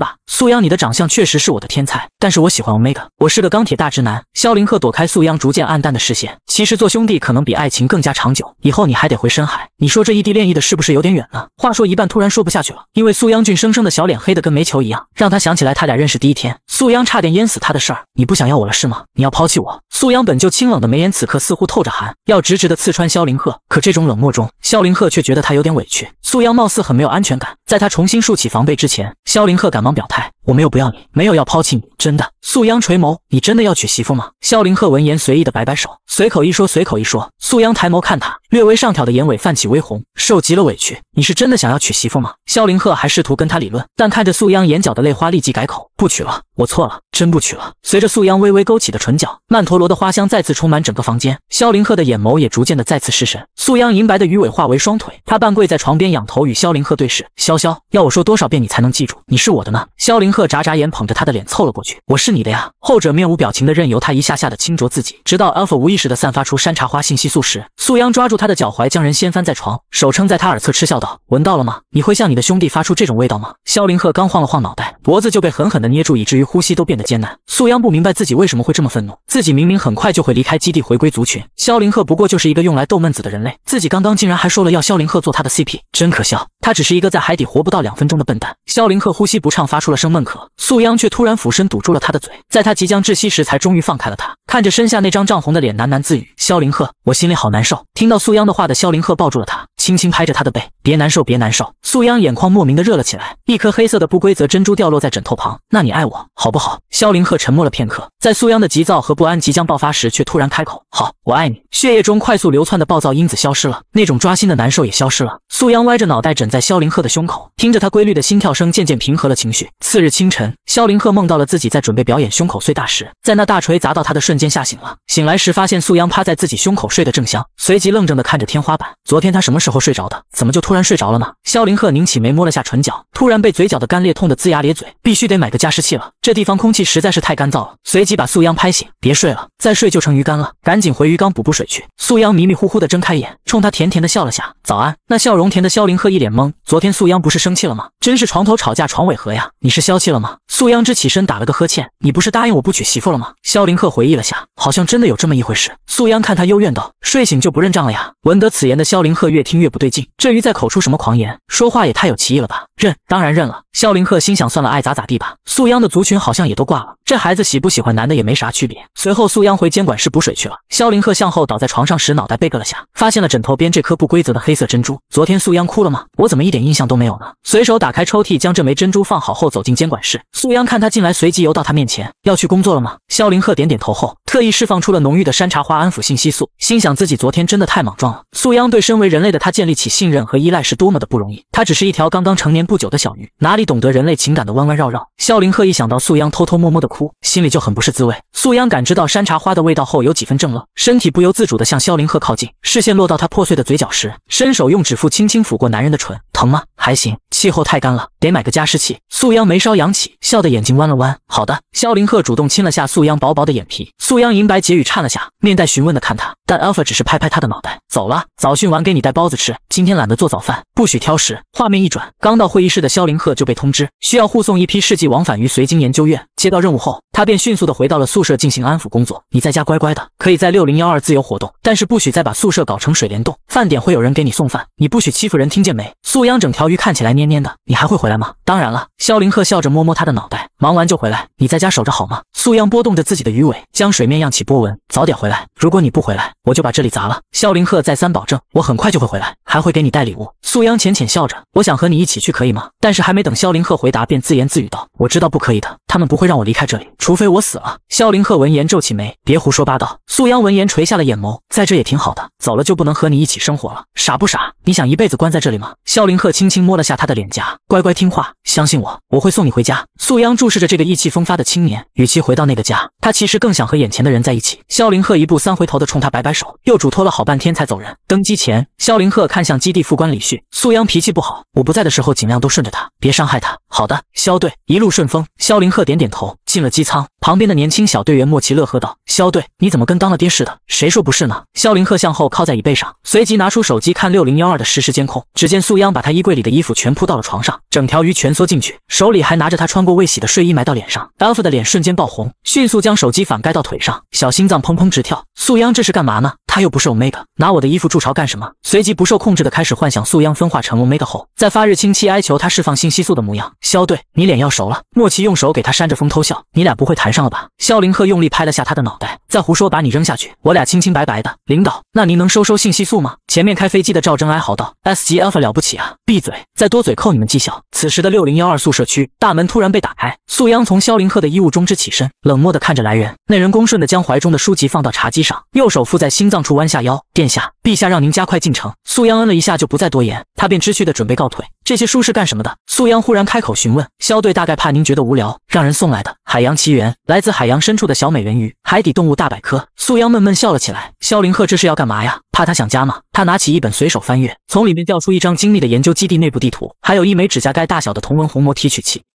吧，素央，你的长相确实是我的天才。但是我喜欢 Omega，我是个钢铁大直男。萧凌赫躲开素央逐渐暗淡的视线。其实做兄弟可能比爱情更加长久。以后你还得回深海。你说这异地恋意的是不是有点远呢？话说一半突然说不下去了，因为素央俊生生的小脸黑的跟煤球一样，让他想起来他俩认识第一天，素央差点淹死他的事儿。你不想要我了是吗？你要抛弃我？素央本就清冷的眉眼，此刻似乎透着寒，要直直的刺穿萧凌赫。可这种冷漠中，萧凌赫却觉得他有点委屈。素央貌似很没有安全感，在他重新竖起防备之前，萧凌赫赶忙表态。我没有不要你，没有要抛弃你，真的。素央垂眸，你真的要娶媳妇吗？萧凌赫闻言随意的摆摆手，随口一说，随口一说。素央抬眸看他，略微上挑的眼尾泛起微红，受极了委屈。你是真的想要娶媳妇吗？萧凌赫还试图跟他理论，但看着素央眼角的泪花，立即改口，不娶了，我错了，真不娶了。随着素央微微勾起的唇角，曼陀罗的花香再次充满整个房间。萧凌赫的眼眸也逐渐的再次失神。素央银白的鱼尾化为双腿，他半跪在床边，仰头与萧凌赫对视。潇潇，要我说多少遍你才能记住，你是我的呢？萧凌。赫眨眨眼，捧着他的脸凑了过去。我是你的呀。后者面无表情的任由他一下下的轻啄自己，直到 Alpha 无意识的散发出山茶花信息素时，素央抓住他的脚踝，将人掀翻在床，手撑在他耳侧嗤笑道：“闻到了吗？你会向你的兄弟发出这种味道吗？”萧凌赫刚晃了晃脑袋，脖子就被狠狠的捏住，以至于呼吸都变得艰难。素央不明白自己为什么会这么愤怒，自己明明很快就会离开基地，回归族群。萧凌赫不过就是一个用来逗闷子的人类，自己刚刚竟然还说了要萧凌赫做他的 CP，真可笑。他只是一个在海底活不到两分钟的笨蛋。萧凌赫呼吸不畅，发出了声闷。可。素央却突然俯身堵住了他的嘴，在他即将窒息时，才终于放开了他。看着身下那张涨红的脸，喃喃自语：“肖凌赫，我心里好难受。”听到素央的话的肖凌赫抱住了他，轻轻拍着他的背：“别难受，别难受。”素央眼眶莫名的热了起来，一颗黑色的不规则珍珠掉落在枕头旁。那你爱我好不好？肖凌赫沉默了片刻，在素央的急躁和不安即将爆发时，却突然开口：“好，我爱你。”血液中快速流窜的暴躁因子消失了，那种抓心的难受也消失了。素央歪着脑袋枕在肖凌赫的胸口，听着他规律的心跳声，渐渐平和了情绪。次日。清晨，肖林鹤梦到了自己在准备表演胸口碎大石，在那大锤砸到他的瞬间吓醒了。醒来时发现素央趴在自己胸口睡得正香，随即愣怔的看着天花板。昨天他什么时候睡着的？怎么就突然睡着了呢？肖林鹤拧起眉摸了下唇角，突然被嘴角的干裂痛得龇牙咧嘴，必须得买个加湿器了，这地方空气实在是太干燥了。随即把素央拍醒，别睡了，再睡就成鱼干了，赶紧回鱼缸补补水去。素央迷迷糊糊的睁开眼，冲他甜甜的笑了下，早安。那笑容甜的肖林鹤一脸懵，昨天素央不是生气了吗？真是床头吵架床尾和呀，你是肖。气了吗？素央之起身打了个呵欠，你不是答应我不娶媳妇了吗？萧凌赫回忆了下，好像真的有这么一回事。素央看他幽怨道，睡醒就不认账了呀？闻得此言的萧凌赫越听越不对劲，这鱼在口出什么狂言？说话也太有歧义了吧？认，当然认了。萧凌赫心想算了，爱咋咋地吧。素央的族群好像也都挂了，这孩子喜不喜欢男的也没啥区别。随后素央回监管室补水去了。萧凌赫向后倒在床上时，脑袋被硌了下，发现了枕头边这颗不规则的黑色珍珠。昨天素央哭了吗？我怎么一点印象都没有呢？随手打开抽屉，将这枚珍珠放好后，走进监。管事苏央看他进来，随即游到他面前，要去工作了吗？萧凌鹤点点头后。特意释放出了浓郁的山茶花安抚信息素，心想自己昨天真的太莽撞了。素央对身为人类的他建立起信任和依赖是多么的不容易。他只是一条刚刚成年不久的小鱼，哪里懂得人类情感的弯弯绕绕？萧凌鹤一想到素央偷偷摸摸的哭，心里就很不是滋味。素央感知到山茶花的味道后，有几分怔愣，身体不由自主的向萧凌鹤靠近，视线落到他破碎的嘴角时，伸手用指腹轻轻抚过男人的唇，疼吗？还行，气候太干了，得买个加湿器。素央眉梢扬起，笑得眼睛弯了弯。好的，萧凌鹤主动亲了下素央薄薄的眼皮。素。素央银白结语颤了下，面带询问的看他，但 Alpha 只是拍拍他的脑袋，走了。早训完给你带包子吃，今天懒得做早饭，不许挑食。画面一转，刚到会议室的萧凌赫就被通知需要护送一批试剂往返于绥京研究院。接到任务后，他便迅速的回到了宿舍进行安抚工作。你在家乖乖的，可以在六零幺二自由活动，但是不许再把宿舍搞成水帘洞。饭点会有人给你送饭，你不许欺负人，听见没？素央整条鱼看起来蔫蔫的，你还会回来吗？当然了，萧凌赫笑着摸摸他的脑袋。忙完就回来，你在家守着好吗？素央拨动着自己的鱼尾，将水面漾起波纹。早点回来，如果你不回来。我就把这里砸了。肖凌赫再三保证，我很快就会回来，还会给你带礼物。素央浅浅笑着，我想和你一起去，可以吗？但是还没等肖凌赫回答，便自言自语道：“我知道不可以的，他们不会让我离开这里，除非我死了。”肖凌赫闻言皱起眉：“别胡说八道。”素央闻言垂下了眼眸，在这也挺好的，走了就不能和你一起生活了，傻不傻？你想一辈子关在这里吗？肖凌赫轻轻摸了下她的脸颊，乖乖听话，相信我，我会送你回家。素央注视着这个意气风发的青年，与其回到那个家，他其实更想和眼前的人在一起。肖凌赫一步三回头的冲他摆摆手。又嘱托了好半天才走人。登机前，肖林鹤看向基地副官李旭，素央脾气不好，我不在的时候尽量都顺着他，别伤害他。好的，肖队，一路顺风。肖林鹤点点头。进了机舱，旁边的年轻小队员莫奇乐呵道：“肖队，你怎么跟当了爹似的？谁说不是呢？”肖林鹤向后靠在椅背上，随即拿出手机看六零幺二的实时监控。只见素央把他衣柜里的衣服全铺到了床上，整条鱼蜷缩进去，手里还拿着他穿过未洗的睡衣埋到脸上。Alpha 的脸瞬间爆红，迅速将手机反盖到腿上，小心脏砰砰直跳。素央这是干嘛呢？他又不是 Omega，拿我的衣服筑巢干什么？随即不受控制的开始幻想素央分化成 Omega 后，在发日清期哀求他释放信息素的模样。肖队，你脸要熟了。莫奇用手给他扇着风偷笑，你俩不会谈上了吧？肖林鹤用力拍了下他的脑袋，再胡说把你扔下去，我俩清清白白的。领导，那您能收收信息素吗？前面开飞机的赵征哀嚎道。S 级 Alpha 了不起啊！闭嘴，再多嘴扣你们绩效。此时的六零幺二宿舍区大门突然被打开，素央从肖林鹤的衣物中直起身，冷漠的看着来人。那人恭顺的将怀中的书籍放到茶几上，右手附在心脏。放出弯下腰，殿下，陛下让您加快进程。”素央嗯了一下，就不再多言，他便知趣的准备告退。这些书是干什么的？素央忽然开口询问。肖队大概怕您觉得无聊，让人送来的。海洋奇缘，来自海洋深处的小美人鱼，海底动物大百科。素央闷闷笑了起来。肖林鹤这是要干嘛呀？怕他想家吗？他拿起一本随手翻阅，从里面调出一张精密的研究基地内部地图，还有一枚指甲盖大小的铜纹虹膜提取器。